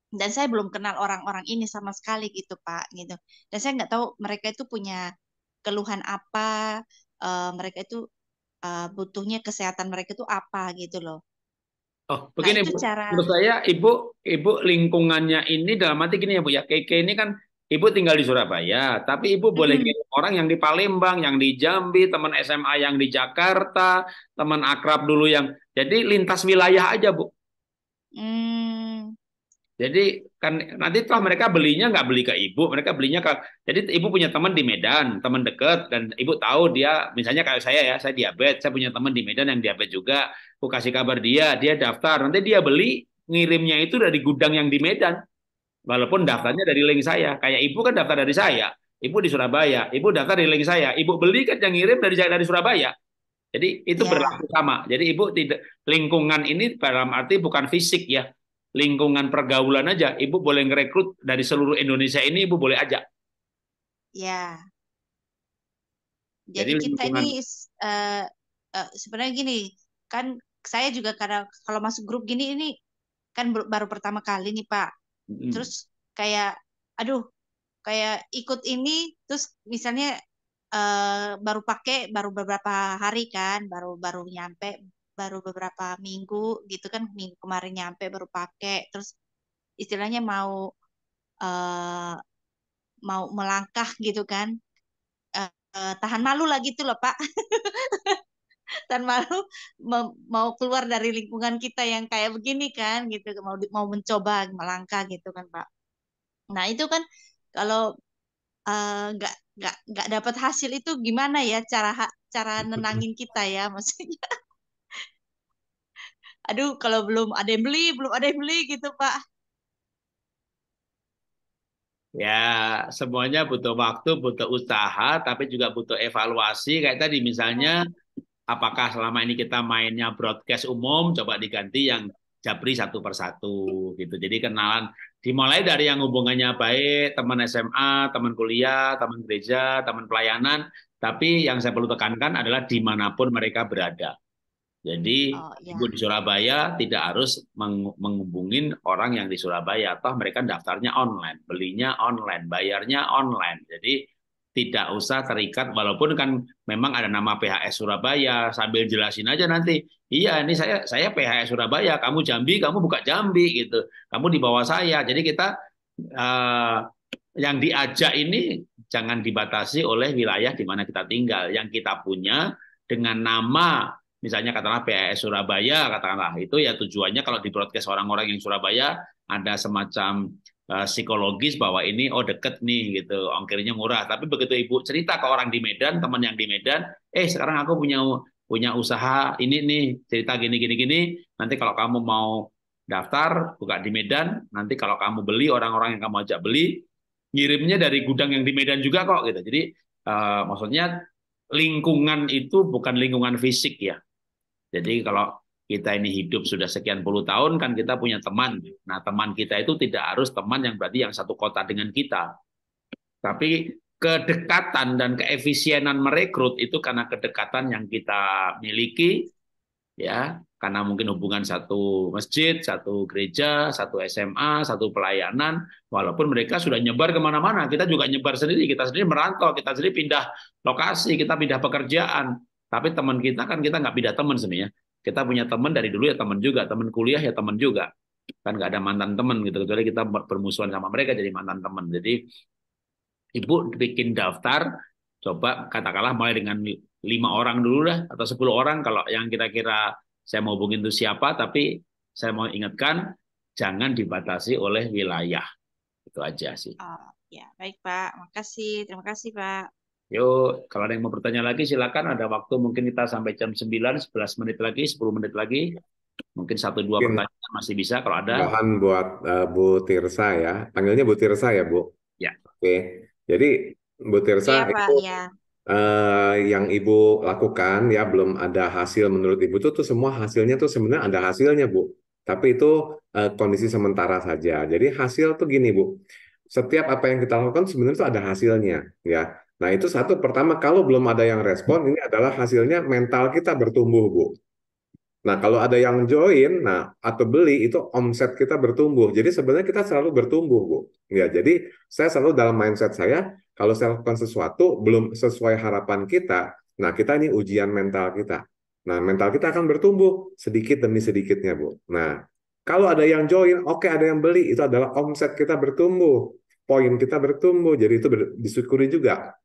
Dan saya belum kenal orang-orang ini sama sekali gitu Pak gitu. Dan saya nggak tahu mereka itu punya keluhan apa, uh, mereka itu uh, butuhnya kesehatan mereka itu apa gitu loh. Oh, nah, begini nah, Bu. Cara... Menurut saya Ibu, Ibu lingkungannya ini dalam arti gini ya Bu ya. KK ini kan Ibu tinggal di Surabaya, tapi ibu boleh hmm. kirim orang yang di Palembang, yang di Jambi, teman SMA yang di Jakarta, teman akrab dulu yang jadi lintas wilayah aja bu. Hmm. Jadi kan nanti telah mereka belinya nggak beli ke ibu, mereka belinya ke jadi ibu punya teman di Medan, teman dekat dan ibu tahu dia misalnya kayak saya ya, saya diabetes, saya punya teman di Medan yang diabetes juga, aku kasih kabar dia, dia daftar, nanti dia beli ngirimnya itu dari gudang yang di Medan. Walaupun daftarnya dari link saya. Kayak ibu kan daftar dari saya. Ibu di Surabaya. Ibu daftar dari link saya. Ibu beli kan yang ngirim dari dari Surabaya. Jadi itu ya. berlaku sama. Jadi ibu tidak lingkungan ini dalam arti bukan fisik ya, lingkungan pergaulan aja. Ibu boleh ngerekrut dari seluruh Indonesia ini, ibu boleh ajak. Ya. Jadi, Jadi kita lingkungan. ini uh, eh, uh, eh, sebenarnya gini, kan saya juga karena kalau masuk grup gini ini kan baru pertama kali nih Pak hmm. terus kayak aduh kayak ikut ini terus misalnya uh, baru pakai baru beberapa hari kan baru baru nyampe baru beberapa minggu gitu kan minggu kemarin nyampe baru pakai terus istilahnya mau uh, mau melangkah gitu kan uh, uh, tahan malu lah gitu loh pak (laughs) dan malu mau keluar dari lingkungan kita yang kayak begini kan gitu mau mau mencoba melangkah gitu kan Pak. Nah itu kan kalau eh, nggak uh, nggak nggak dapat hasil itu gimana ya cara cara nenangin kita ya (laughs) maksudnya. Aduh kalau belum ada yang beli belum ada yang beli gitu Pak. Ya, semuanya butuh waktu, butuh usaha, tapi juga butuh evaluasi. Kayak tadi misalnya apakah selama ini kita mainnya broadcast umum coba diganti yang japri satu persatu gitu jadi kenalan dimulai dari yang hubungannya baik teman SMA teman kuliah teman gereja teman pelayanan tapi yang saya perlu tekankan adalah dimanapun mereka berada jadi oh, ya. ibu di Surabaya tidak harus menghubungin orang yang di Surabaya, atau mereka daftarnya online, belinya online, bayarnya online. Jadi tidak usah terikat walaupun kan memang ada nama PHS Surabaya sambil jelasin aja nanti iya ini saya saya PHS Surabaya kamu Jambi kamu buka Jambi gitu kamu di bawah saya jadi kita uh, yang diajak ini jangan dibatasi oleh wilayah di mana kita tinggal yang kita punya dengan nama misalnya katakanlah PHS Surabaya katakanlah itu ya tujuannya kalau di broadcast orang-orang yang Surabaya ada semacam Eh, psikologis bahwa ini oh deket nih gitu ongkirnya murah tapi begitu ibu cerita ke orang di Medan hmm. teman yang di Medan eh sekarang aku punya punya usaha ini nih cerita gini gini gini nanti kalau kamu mau daftar buka di Medan nanti kalau kamu beli orang-orang yang kamu ajak beli ngirimnya dari gudang yang di Medan juga kok gitu jadi uh, maksudnya lingkungan itu bukan lingkungan fisik ya jadi kalau kita ini hidup sudah sekian puluh tahun kan kita punya teman. Nah, teman kita itu tidak harus teman yang berarti yang satu kota dengan kita. Tapi kedekatan dan keefisienan merekrut itu karena kedekatan yang kita miliki ya, karena mungkin hubungan satu masjid, satu gereja, satu SMA, satu pelayanan, walaupun mereka sudah nyebar kemana-mana, kita juga nyebar sendiri, kita sendiri merantau, kita sendiri pindah lokasi, kita pindah pekerjaan, tapi teman kita kan kita nggak pindah teman sebenarnya, kita punya teman dari dulu ya teman juga, teman kuliah ya teman juga. Kan nggak ada mantan teman gitu, kecuali kita bermusuhan sama mereka jadi mantan teman. Jadi Ibu bikin daftar, coba katakanlah mulai dengan lima orang dulu lah atau sepuluh orang kalau yang kira-kira saya mau hubungin itu siapa, tapi saya mau ingatkan jangan dibatasi oleh wilayah. Itu aja sih. Oh, ya, baik Pak. Makasih. Terima kasih Pak. Yuk, kalau ada yang mau bertanya lagi silakan ada waktu mungkin kita sampai jam 9, 11 menit lagi, 10 menit lagi. Mungkin satu dua pertanyaan masih bisa kalau ada. Bahan buat uh, Bu Tirsa ya. Panggilnya Bu Tirsa ya, Bu. Ya. Oke. Jadi Bu Tirsa ya, itu ya. Uh, yang Ibu lakukan ya belum ada hasil menurut Ibu itu tuh semua hasilnya tuh sebenarnya ada hasilnya, Bu. Tapi itu uh, kondisi sementara saja. Jadi hasil tuh gini, Bu. Setiap apa yang kita lakukan sebenarnya itu ada hasilnya, ya Nah itu satu pertama kalau belum ada yang respon ini adalah hasilnya mental kita bertumbuh bu. Nah kalau ada yang join, nah atau beli itu omset kita bertumbuh. Jadi sebenarnya kita selalu bertumbuh bu. Ya jadi saya selalu dalam mindset saya kalau saya lakukan sesuatu belum sesuai harapan kita, nah kita ini ujian mental kita. Nah mental kita akan bertumbuh sedikit demi sedikitnya bu. Nah kalau ada yang join, oke okay, ada yang beli itu adalah omset kita bertumbuh poin kita bertumbuh, jadi itu disyukuri juga.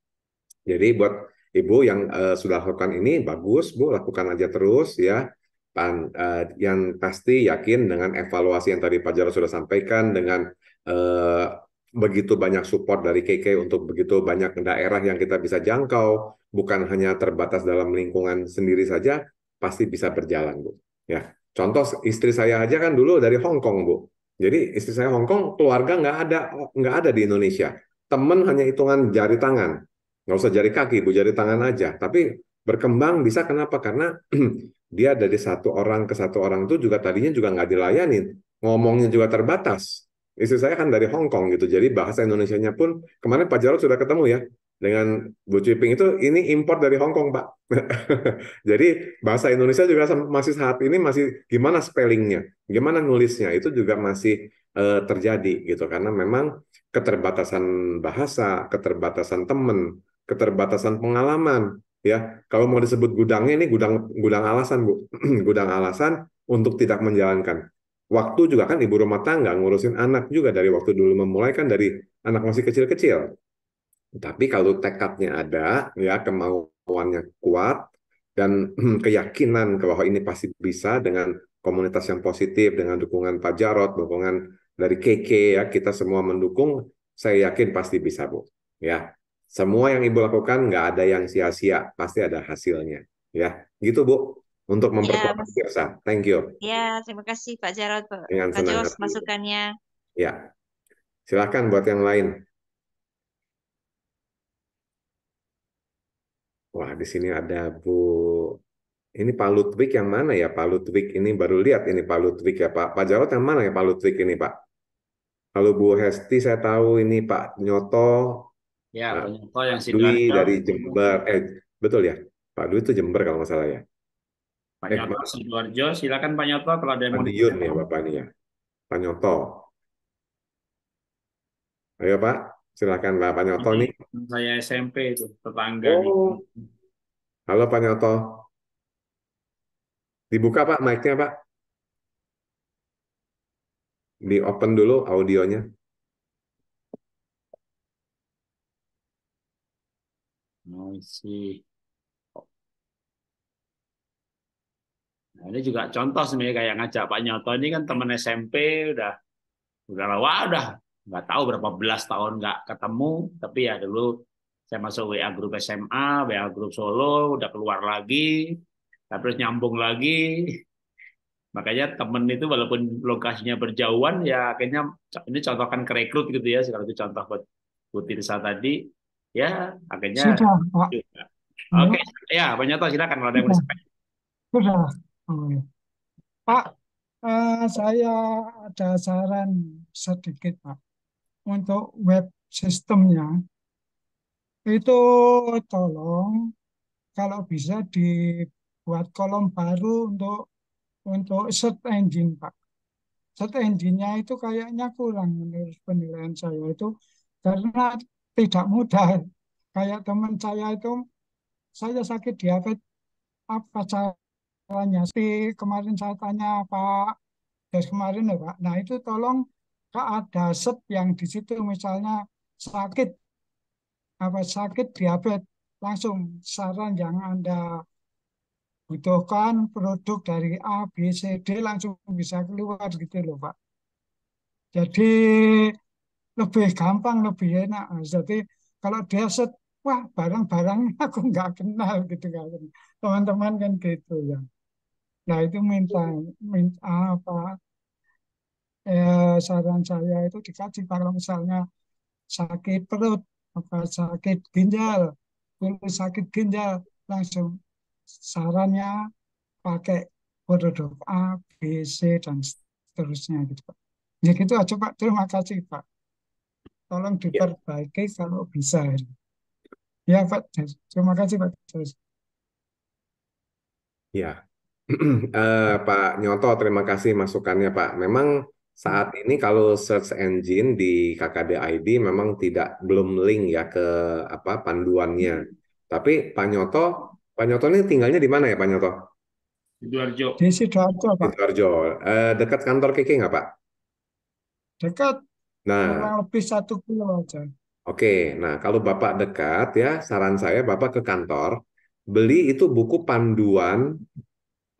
Jadi buat ibu yang uh, sudah lakukan ini bagus, bu lakukan aja terus ya. Pan, uh, yang pasti yakin dengan evaluasi yang tadi Pak Jarod sudah sampaikan dengan uh, begitu banyak support dari KK untuk begitu banyak daerah yang kita bisa jangkau, bukan hanya terbatas dalam lingkungan sendiri saja, pasti bisa berjalan bu. Ya, contoh istri saya aja kan dulu dari Hong Kong bu. Jadi istri saya Hong Kong, keluarga nggak ada nggak ada di Indonesia. Teman hanya hitungan jari tangan nggak usah jari kaki, bu jari tangan aja. Tapi berkembang bisa kenapa? Karena (clears throat) dia dari satu orang ke satu orang itu juga tadinya juga nggak dilayani, ngomongnya juga terbatas. Istri saya kan dari Hong Kong gitu, jadi bahasa Indonesia-nya pun kemarin Pak Jarod sudah ketemu ya dengan Bu Ciping itu ini impor dari Hong Kong Pak. (laughs) jadi bahasa Indonesia juga masih saat ini masih gimana spellingnya, gimana nulisnya itu juga masih uh, terjadi gitu karena memang keterbatasan bahasa, keterbatasan teman, keterbatasan pengalaman ya kalau mau disebut gudangnya ini gudang gudang alasan bu (clears throat) gudang alasan untuk tidak menjalankan waktu juga kan ibu rumah tangga ngurusin anak juga dari waktu dulu memulai kan dari anak masih kecil-kecil tapi kalau tekadnya ada ya kemauannya kuat dan (clears throat) keyakinan bahwa ini pasti bisa dengan komunitas yang positif dengan dukungan Pak Jarot dukungan dari KK ya kita semua mendukung saya yakin pasti bisa bu ya semua yang Ibu lakukan nggak ada yang sia-sia, pasti ada hasilnya. Ya, gitu Bu. Untuk iya, memperkuat ya. pemirsa. Thank you. Ya, terima kasih Pak Jarod, Pak, Dengan Pak senang masukannya. Ya, silahkan buat yang lain. Wah, di sini ada Bu. Ini Pak Ludwig yang mana ya? Pak Ludwig ini baru lihat ini Pak Ludwig ya Pak. Pak Jarot yang mana ya Pak Ludwig ini Pak? Lalu Bu Hesti saya tahu ini Pak Nyoto, Ya, nah, Purwokerto yang Sidoarjo. Dwi dari Jember. Eh, betul ya? Pak Dwi itu Jember kalau nggak salah ya? Pak eh, Nyoto, Sidoarjo. Silakan Pak Nyoto kalau ada yang mau. Madiun ya Bapak ini ya. Pak Nyoto. Ayo Pak, silakan Pak, Nyoto nih. Saya SMP itu, tetangga. Oh. Nih. Halo Pak Nyoto. Dibuka Pak mic-nya Pak. Di open dulu audionya. Nah, I see. Nah, ini juga contoh sebenarnya kayak ngajak Pak Nyoto ini kan teman SMP udah udah lama udah nggak tahu berapa belas tahun nggak ketemu tapi ya dulu saya masuk WA grup SMA, WA grup Solo, udah keluar lagi, nah, terus nyambung lagi. Makanya temen itu walaupun lokasinya berjauhan ya akhirnya ini contohkan kerekrut gitu ya, sekarang itu contoh buat Putri tadi ya akhirnya sudah Pak. Iya. Oke, ya banyak tahu silakan kalau ada yang Sudah. Hmm. Pak, uh, saya ada saran sedikit Pak untuk web sistemnya itu tolong kalau bisa dibuat kolom baru untuk untuk search engine Pak. set engine-nya itu kayaknya kurang menurut penilaian saya itu karena tidak mudah. Kayak teman saya itu, saya sakit diabetes, apa caranya? sih? kemarin saya tanya Pak, dari kemarin ya Pak, nah itu tolong ada set yang di situ misalnya sakit apa sakit diabetes langsung saran yang Anda butuhkan produk dari A, B, C, D langsung bisa keluar gitu loh Pak. Jadi lebih gampang, lebih enak. Nah, jadi kalau dia set, wah barang-barangnya (laughs) aku nggak kenal gitu kan. Teman-teman kan gitu ya. Nah itu minta, iya. minta apa ya, saran saya itu dikaji kalau misalnya sakit perut apa sakit ginjal, kalau sakit ginjal langsung sarannya pakai produk A, B, C dan seterusnya gitu Pak. Ya gitu aja Pak. Terima kasih Pak tolong ya. diperbaiki ya. kalau bisa. Ya Pak, terima kasih Pak. Ya, uh, (clears throat) Pak Nyoto, terima kasih masukannya Pak. Memang saat ini kalau search engine di KKDID memang tidak belum link ya ke apa panduannya. Tapi Pak Nyoto, Pak Nyoto ini tinggalnya di mana ya Pak Nyoto? Di Sidoarjo. Di Sidoarjo Pak. Sidoarjo. Uh, dekat kantor Kiki nggak Pak? Dekat Nah, kurang lebih satu kilo aja. oke. Nah, kalau Bapak dekat ya, saran saya Bapak ke kantor, beli itu buku panduan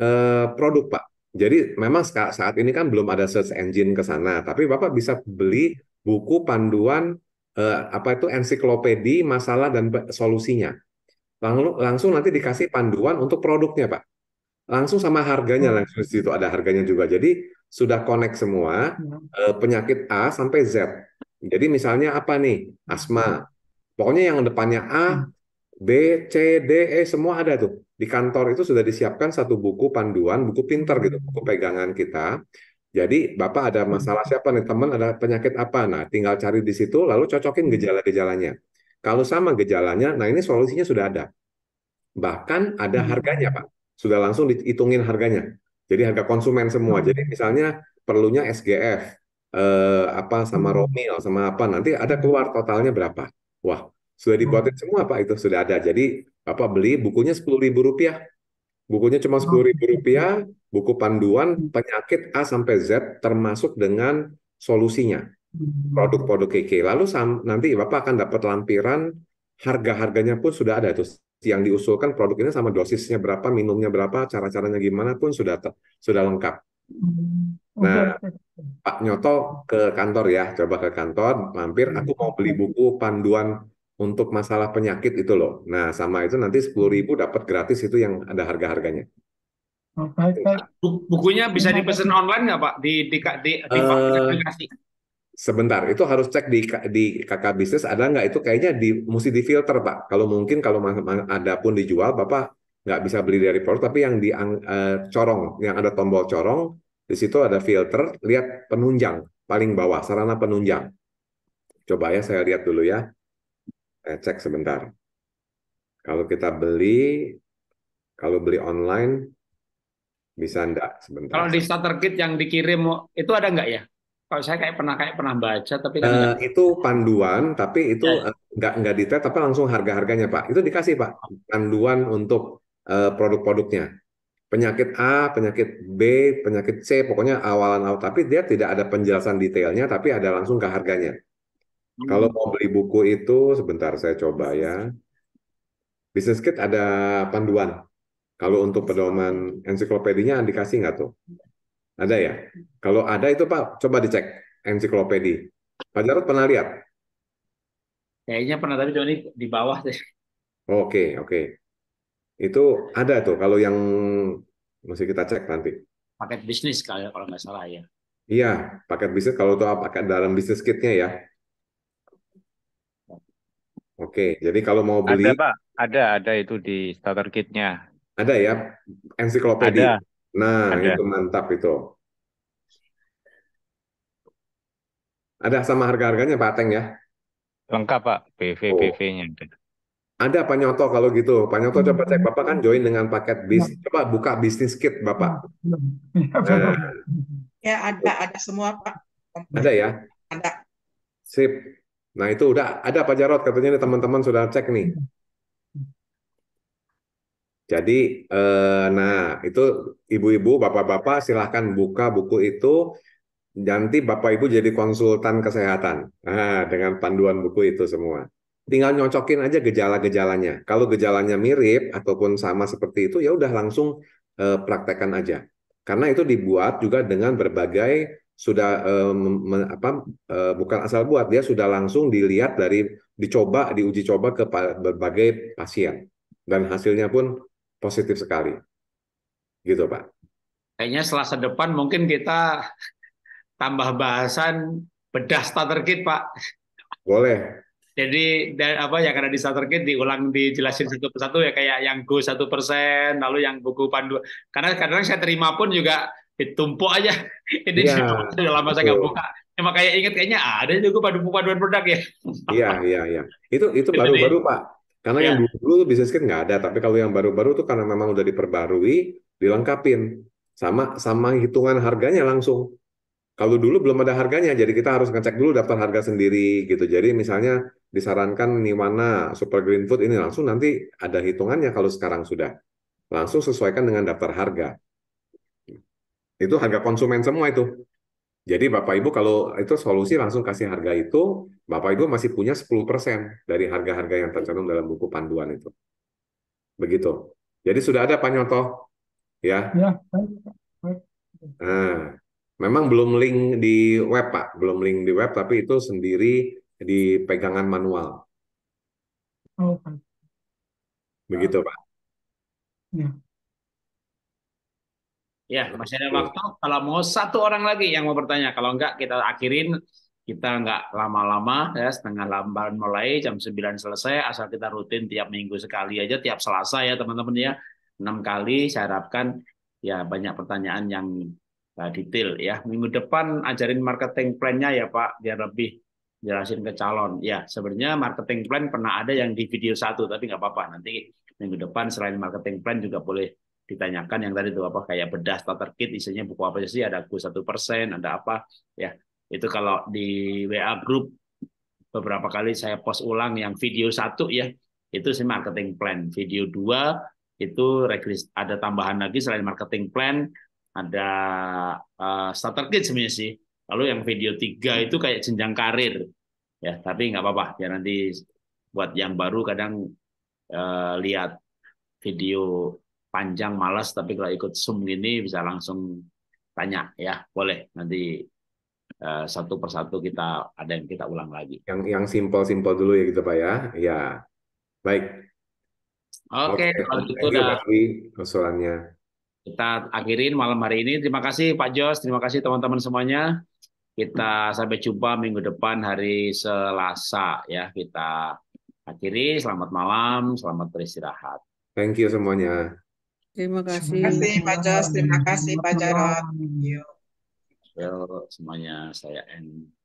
eh, produk, Pak. Jadi memang saat ini kan belum ada search engine ke sana, tapi Bapak bisa beli buku panduan eh, apa itu ensiklopedi masalah dan solusinya. Langsung, langsung nanti dikasih panduan untuk produknya, Pak. Langsung sama harganya, oh. langsung di situ ada harganya juga. Jadi sudah connect semua uh, penyakit A sampai Z. Jadi misalnya apa nih? Asma. Pokoknya yang depannya A, hmm. B, C, D, E semua ada tuh. Di kantor itu sudah disiapkan satu buku panduan, buku pinter gitu, hmm. buku pegangan kita. Jadi Bapak ada masalah siapa nih? Teman ada penyakit apa? Nah, tinggal cari di situ lalu cocokin gejala-gejalanya. Kalau sama gejalanya, nah ini solusinya sudah ada. Bahkan ada harganya, Pak. Sudah langsung dihitungin harganya jadi harga konsumen semua. Hmm. Jadi misalnya perlunya SGF eh, apa sama hmm. Romil sama apa nanti ada keluar totalnya berapa. Wah, sudah hmm. dibuatin semua Pak itu sudah ada. Jadi Bapak beli bukunya sepuluh ribu rupiah. Bukunya cuma oh. sepuluh ribu rupiah, buku panduan penyakit A sampai Z termasuk dengan solusinya produk-produk KK. Lalu nanti Bapak akan dapat lampiran harga-harganya pun sudah ada itu yang diusulkan produk ini sama dosisnya berapa, minumnya berapa, cara-caranya gimana pun sudah sudah lengkap. Hmm, nah, Pak Nyoto ke kantor ya, coba ke kantor, mampir, aku mau beli hmm. buku panduan untuk masalah penyakit itu loh. Nah, sama itu nanti sepuluh ribu dapat gratis itu yang ada harga-harganya. Oh, bukunya bisa dipesan online nggak Pak di di di, di, di uh, eh, aplikasi? Sebentar, itu harus cek di di kakak bisnis ada nggak itu kayaknya di mesti difilter pak. Kalau mungkin kalau ada pun dijual, bapak nggak bisa beli dari produk, tapi yang di uh, corong, yang ada tombol corong di situ ada filter, lihat penunjang paling bawah sarana penunjang. Coba ya saya lihat dulu ya, saya cek sebentar. Kalau kita beli, kalau beli online bisa enggak sebentar. Kalau di starter kit yang dikirim itu ada nggak ya? Kalau saya kayak pernah kayak pernah baca tapi uh, itu panduan tapi itu ya. nggak nggak detail tapi langsung harga harganya pak itu dikasih pak panduan untuk uh, produk-produknya penyakit A penyakit B penyakit C pokoknya awalan awal tapi dia tidak ada penjelasan detailnya tapi ada langsung ke harganya hmm. kalau mau beli buku itu sebentar saya coba ya Business Kit ada panduan kalau untuk pedoman ensiklopedinya dikasih nggak tuh ada ya? Kalau ada itu Pak, coba dicek ensiklopedi. Pak Jarod pernah lihat? Kayaknya pernah, tapi cuma di bawah deh. Oke, okay, oke. Okay. Itu ada tuh kalau yang mesti kita cek nanti. Paket bisnis kalau ya, kalau nggak salah ya. Iya, paket bisnis kalau itu paket dalam bisnis kitnya ya. Oke, jadi kalau mau beli ada Pak, ada ada itu di starter kitnya. Ada ya, Ensiklopedia. Ada, Nah, ada. itu mantap itu. Ada sama harga-harganya Pak Ateng ya? Lengkap Pak, PV, oh. PV-nya ada. Ada Pak Nyoto kalau gitu. Pak Nyoto coba cek Bapak kan join dengan paket bisnis. Iya. Coba buka bisnis kit Bapak. Iya. Nah. Ya ada, ada semua Pak. Ada ya? Ada. Sip. Nah itu udah ada Pak Jarot katanya teman-teman sudah cek nih. Jadi, eh, nah itu ibu-ibu, bapak-bapak silahkan buka buku itu. Nanti bapak ibu jadi konsultan kesehatan nah, dengan panduan buku itu semua. Tinggal nyocokin aja gejala-gejalanya. Kalau gejalanya mirip ataupun sama seperti itu, ya udah langsung eh, praktekkan aja. Karena itu dibuat juga dengan berbagai sudah eh, me, apa eh, bukan asal buat dia sudah langsung dilihat dari dicoba diuji coba ke berbagai pasien dan hasilnya pun positif sekali. Gitu, Pak. Kayaknya selasa depan mungkin kita tambah bahasan bedah starter kit, Pak. Boleh. Jadi dan apa yang ada di starter kit diulang dijelasin satu persatu ya kayak yang go satu persen, lalu yang buku pandu. Karena kadang saya terima pun juga ditumpuk aja. (laughs) Ini ya, sudah lama saya nggak buka. Cuma kayak ingat kayaknya ada juga pandu panduan produk ya. Iya iya iya. Itu itu baru-baru Pak karena yeah. yang dulu, dulu bisnis kit kan nggak ada, tapi kalau yang baru-baru tuh karena memang udah diperbarui, dilengkapin sama sama hitungan harganya langsung. Kalau dulu belum ada harganya, jadi kita harus ngecek dulu daftar harga sendiri gitu. Jadi misalnya disarankan ini mana Super Green Food ini langsung nanti ada hitungannya kalau sekarang sudah. Langsung sesuaikan dengan daftar harga. Itu harga konsumen semua itu. Jadi Bapak Ibu kalau itu solusi langsung kasih harga itu, Bapak Ibu masih punya 10% dari harga-harga yang tercantum dalam buku panduan itu. Begitu. Jadi sudah ada Pak Nyoto? Ya. ya. Nah, memang belum link di web Pak, belum link di web tapi itu sendiri di pegangan manual. Oh, Begitu Pak. Ya. Ya, iya, masih ada waktu. Kalau mau satu orang lagi yang mau bertanya, kalau enggak kita akhirin. Kita enggak lama-lama ya, setengah lamban mulai jam 9 selesai asal kita rutin tiap minggu sekali aja, tiap Selasa ya teman-teman ya. enam kali saya harapkan ya banyak pertanyaan yang eh, detail ya. Minggu depan ajarin marketing plan-nya ya Pak biar lebih jelasin ke calon. Ya, sebenarnya marketing plan pernah ada yang di video satu tapi nggak apa-apa. Nanti minggu depan selain marketing plan juga boleh ditanyakan yang tadi itu apa kayak bedah starter kit isinya buku apa sih ada buku satu persen ada apa ya itu kalau di WA grup beberapa kali saya post ulang yang video satu ya itu si marketing plan video dua itu ada tambahan lagi selain marketing plan ada eh, starter kit sebenarnya sih lalu yang video tiga itu kayak jenjang karir ya tapi nggak apa-apa ya nanti buat yang baru kadang uh, lihat video panjang malas tapi kalau ikut Zoom gini bisa langsung tanya ya boleh nanti uh, satu persatu kita ada yang kita ulang lagi yang yang simple simple dulu ya gitu pak ya ya baik oke okay, kalau okay. itu kita akhirin malam hari ini terima kasih Pak Jos terima kasih teman-teman semuanya kita sampai jumpa minggu depan hari Selasa ya kita akhiri selamat malam selamat beristirahat thank you semuanya Terima kasih. Terima kasih Pak Jos, terima kasih Pak Jarot. Yo, semuanya saya end.